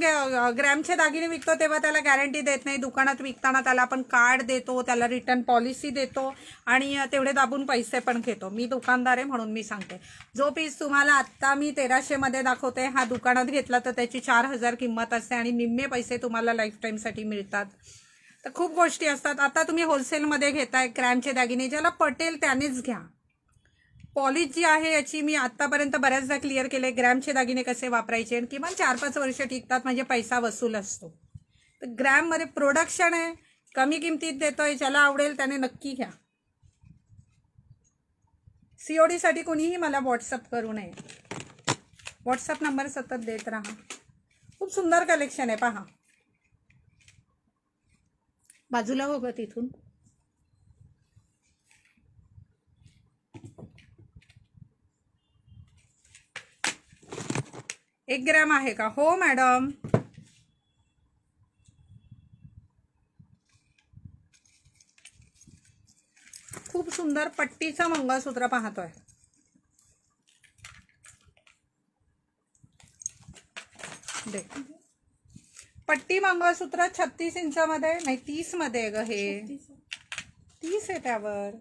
ग्रॅमचे दागिने विकतो तेव्हा त्याला गॅरंटी देत नाही दुकानात विकताना त्याला आपण कार्ड देतो त्याला रिटर्न पॉलिसी देतो आणि तेवढे दाबून पैसे पण घेतो मी दुकानदार आहे म्हणून मी सांगते जो पीस तुम्हाला आत्ता मी तेराशेमध्ये दाखवते हा दुकानात घेतला तर त्याची चार हजार किंमत असते आणि निम्मे पैसे तुम्हाला लाईफ टाईमसाठी मिळतात तर खूप गोष्टी असतात आता तुम्ही होलसेलमध्ये घेताय ग्रॅमचे दागिने ज्याला पटेल त्यानेच घ्या पॉलिश जी आहे याची मी आतापर्यंत बऱ्याचदा क्लिअर केले ग्रॅमचे दागिने कसे वापरायचे आणि किमान चार पाच वर्ष टिकतात म्हणजे पैसा वसूल असतो तर ग्रॅममध्ये प्रोडक्शन आहे कमी किमतीत देतोय ज्याला आवडेल त्याने नक्की घ्या सीओडीसाठी कोणीही मला व्हॉट्सअप करू नये व्हॉट्सअप नंबर सतत देत राहा खूप सुंदर कलेक्शन आहे पहा बाजूला हो तिथून एक ग्रॅम आहे का हो मॅडम खूप सुंदर पट्टीचा मंगळसूत्र पाहतोय देख पट्टी मंगळसूत्र छत्तीस इंचामध्ये नाही तीस मध्ये ग हे तीस आहे त्यावर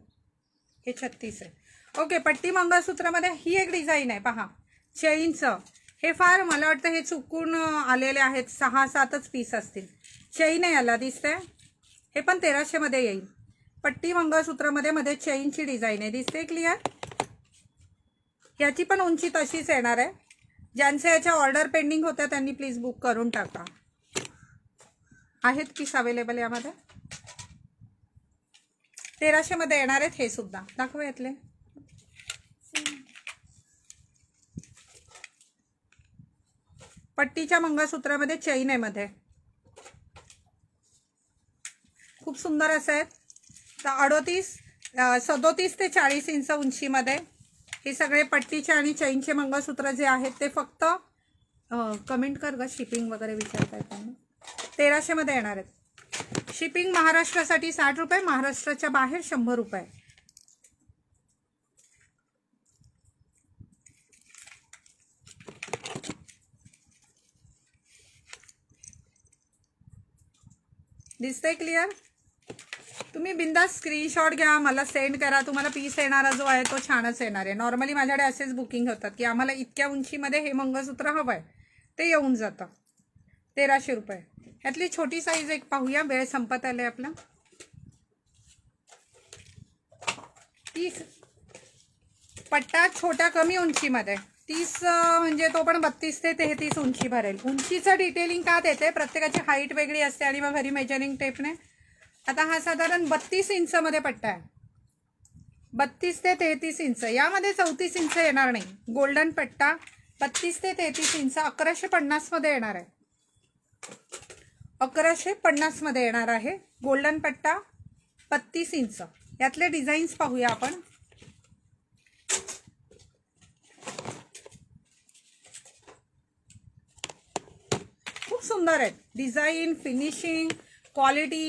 हे छत्तीस आहे ओके पट्टी मंगळसूत्रामध्ये ही एक डिझाईन आहे पहा चेनचं हे फार मला वाटतं हे चुकून आलेले आहेत सहा सातच पीस असतील चैन आहे याला दिसतंय हे पण तेराशेमध्ये येईल पट्टी मंगळसूत्रामध्ये मध्ये चैनची डिझाईन आहे दिसते क्लिअर याची पण उंची तशीच येणार आहे ज्यांचे याच्या ऑर्डर पेंडिंग होत्या त्यांनी प्लीज बुक करून टाका आहेत पीस अवेलेबल यामध्ये तेराशेमध्ये येणार आहेत हे सुद्धा दाखवा यातले पट्टीच्या मंगळसूत्रामध्ये चैन आहे मध्ये खूप सुंदर असं आहे अडोतीस सदोतीस ते चाळीस इंच उंचीमध्ये हे सगळे पट्टीचे आणि चैनचे मंगळसूत्र जे आहेत ते फक्त कमेंट कर ग शिपिंग वगैरे येत त्यांना तेराशेमध्ये येणार आहेत शिपिंग महाराष्ट्रासाठी साठ रुपये महाराष्ट्राच्या बाहेर शंभर रुपये दिसतंय क्लिअर तुम्ही बिंदा स्क्रीनशॉट घ्या मला सेंड करा तुम्हाला पीस येणारा जो आहे तो छानच येणार आहे नॉर्मली माझ्याकडे असेच बुकिंग होतात की आम्हाला इतक्या उंचीमध्ये हे मंगळसूत्र हवं आहे ते येऊन जातं तेराशे रुपये ह्यातली छोटी साईज एक पाहूया वेळ संपत आलाय आपला पट्टा छोटा कमी उंचीमध्ये तीस म्हणजे तो पण बत्तीस ते तेहतीस उंची भरेल उंचीचं डिटेलिंग का देते प्रत्येकाची हाईट वेगळी असते आणि मग घरी मेजरिंग टेपने आता हा साधारण बत्तीस इंचमध्ये पट्टा आहे बत्तीस ते तेहतीस इंच यामध्ये चौतीस इंच येणार नाही गोल्डन पट्टा बत्तीस ते तेहतीस इंच अकराशे पन्नासमध्ये येणार आहे अकराशे पन्नासमध्ये येणार आहे गोल्डन पट्टा बत्तीस इंच यातले डिझाईन्स पाहूया आपण खूप सुंदर आहेत डिझाईन फिनिशिंग क्वालिटी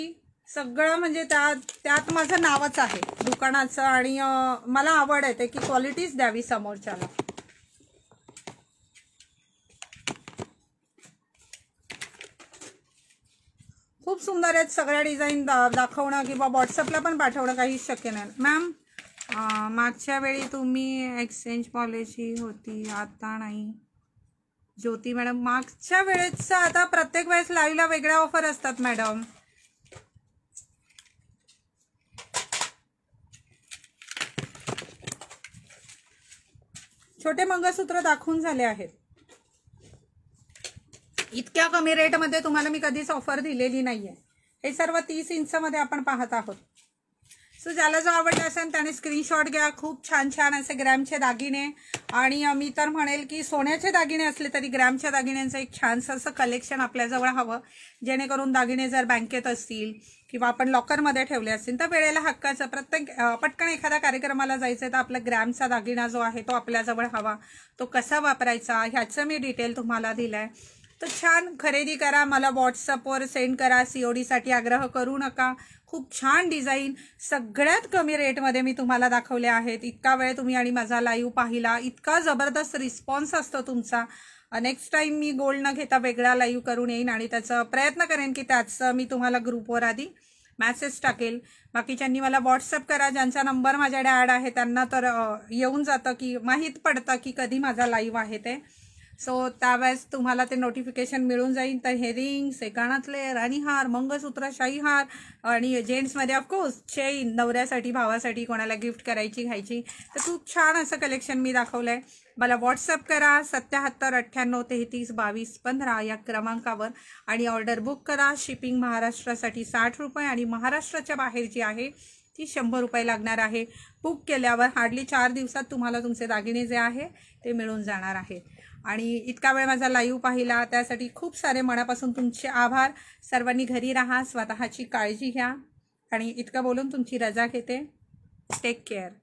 सगळं म्हणजे त्यात त्यात माझं नावच आहे दुकानाचं आणि मला आवड आहे की क्वालिटीच द्यावी समोरच्याला खूप सुंदर आहेत सगळ्या डिझाईन दा दाखवणं किंवा व्हॉट्सअपला पण पाठवणं काही शक्य नाही मॅम मागच्या वेळी तुम्ही एक्सचेंज पॉलिसी होती आता नाही ज्योती मॅडम मागच्या वेळेस आता प्रत्येक वेळेस लाईव्हला वेगळ्या ऑफर असतात मॅडम छोटे मंगळसूत्र दाखवून झाले आहेत इतक्या कमी रेटमध्ये तुम्हाला मी कधीच ऑफर दिलेली नाहीये हे सर्व तीस मध्ये आपण पाहत आहोत सो ज्याला जो आवडला असेल त्याने स्क्रीनशॉट घ्या खूप छान छान असे ग्रॅमचे दागिने आणि मी तर म्हणेल की सोन्याचे दागिने असले तरी ग्रॅमच्या दागिन्यांचं एक छानसं असं कलेक्शन आपल्याजवळ हवं जेणेकरून दागिने जर बँकेत असतील किंवा आपण लॉकरमध्ये ठेवले असतील तर वेळेला हक्काचं प्रत्येक पटकन एखाद्या कार्यक्रमाला जायचं तर आपला ग्रॅमचा दागिना जो आहे तो आपल्याजवळ हवा तो कसा वापरायचा ह्याचं मी डिटेल तुम्हाला दिलं तो तर छान खरेदी करा मला व्हॉट्सअपवर सेंड करा साठी आग्रह करू नका खूप छान डिझाईन सगळ्यात कमी रेटमध्ये मी तुम्हाला दाखवले आहेत इतका वेळ तुम्ही आणि माझा लाईव्ह पाहिला इतका जबरदस्त रिस्पॉन्स असतो तुमचा नेक्स्ट uh, टाईम मी गोल्ड न घेता वेगळा लाईव्ह करून येईन आणि त्याचा प्रयत्न करेन की त्याचं मी तुम्हाला ग्रुपवर आधी मॅसेज टाकेल बाकीच्यांनी मला व्हॉट्सअप करा ज्यांचा नंबर माझ्याकडे ॲड आहे त्यांना तर uh, येऊन जातं की माहीत पडतं की कधी माझा लाईव्ह आहे ते सो त्यावेळेस तुम्हाला ते नोटिफिकेशन मिळून जाईल तर हे रिंग्स हे राणीहार मंगळसूत्र शाहीहार आणि जेंट्समध्ये ऑफकोर्स चेन नवऱ्यासाठी भावासाठी कोणाला गिफ्ट करायची घ्यायची तर खूप छान असं कलेक्शन मी दाखवलं आहे मला व्हॉट्सअप करा सत्याहत्तर अठ्ठ्याण्णव तेहतीस बावीस पंधरा या क्रमांकावर आणि ऑर्डर बुक करा शिपिंग महाराष्ट्रासाठी साठ रुपये आणि महाराष्ट्राच्या बाहेर जी आहे ती शंभर रुपये लागणार आहे बुक केल्यावर हार्डली चार दिवसात तुम्हाला तुमचे दागिने जे आहे ते मिळून जाणार आहेत आणि इतका वेळ माझा लाईव्ह पाहिला त्यासाठी खूप सारे मनापासून तुमचे आभार सर्वांनी घरी राहा स्वतःची काळजी घ्या आणि इतकं बोलून तुमची रजा घेते टेक केअर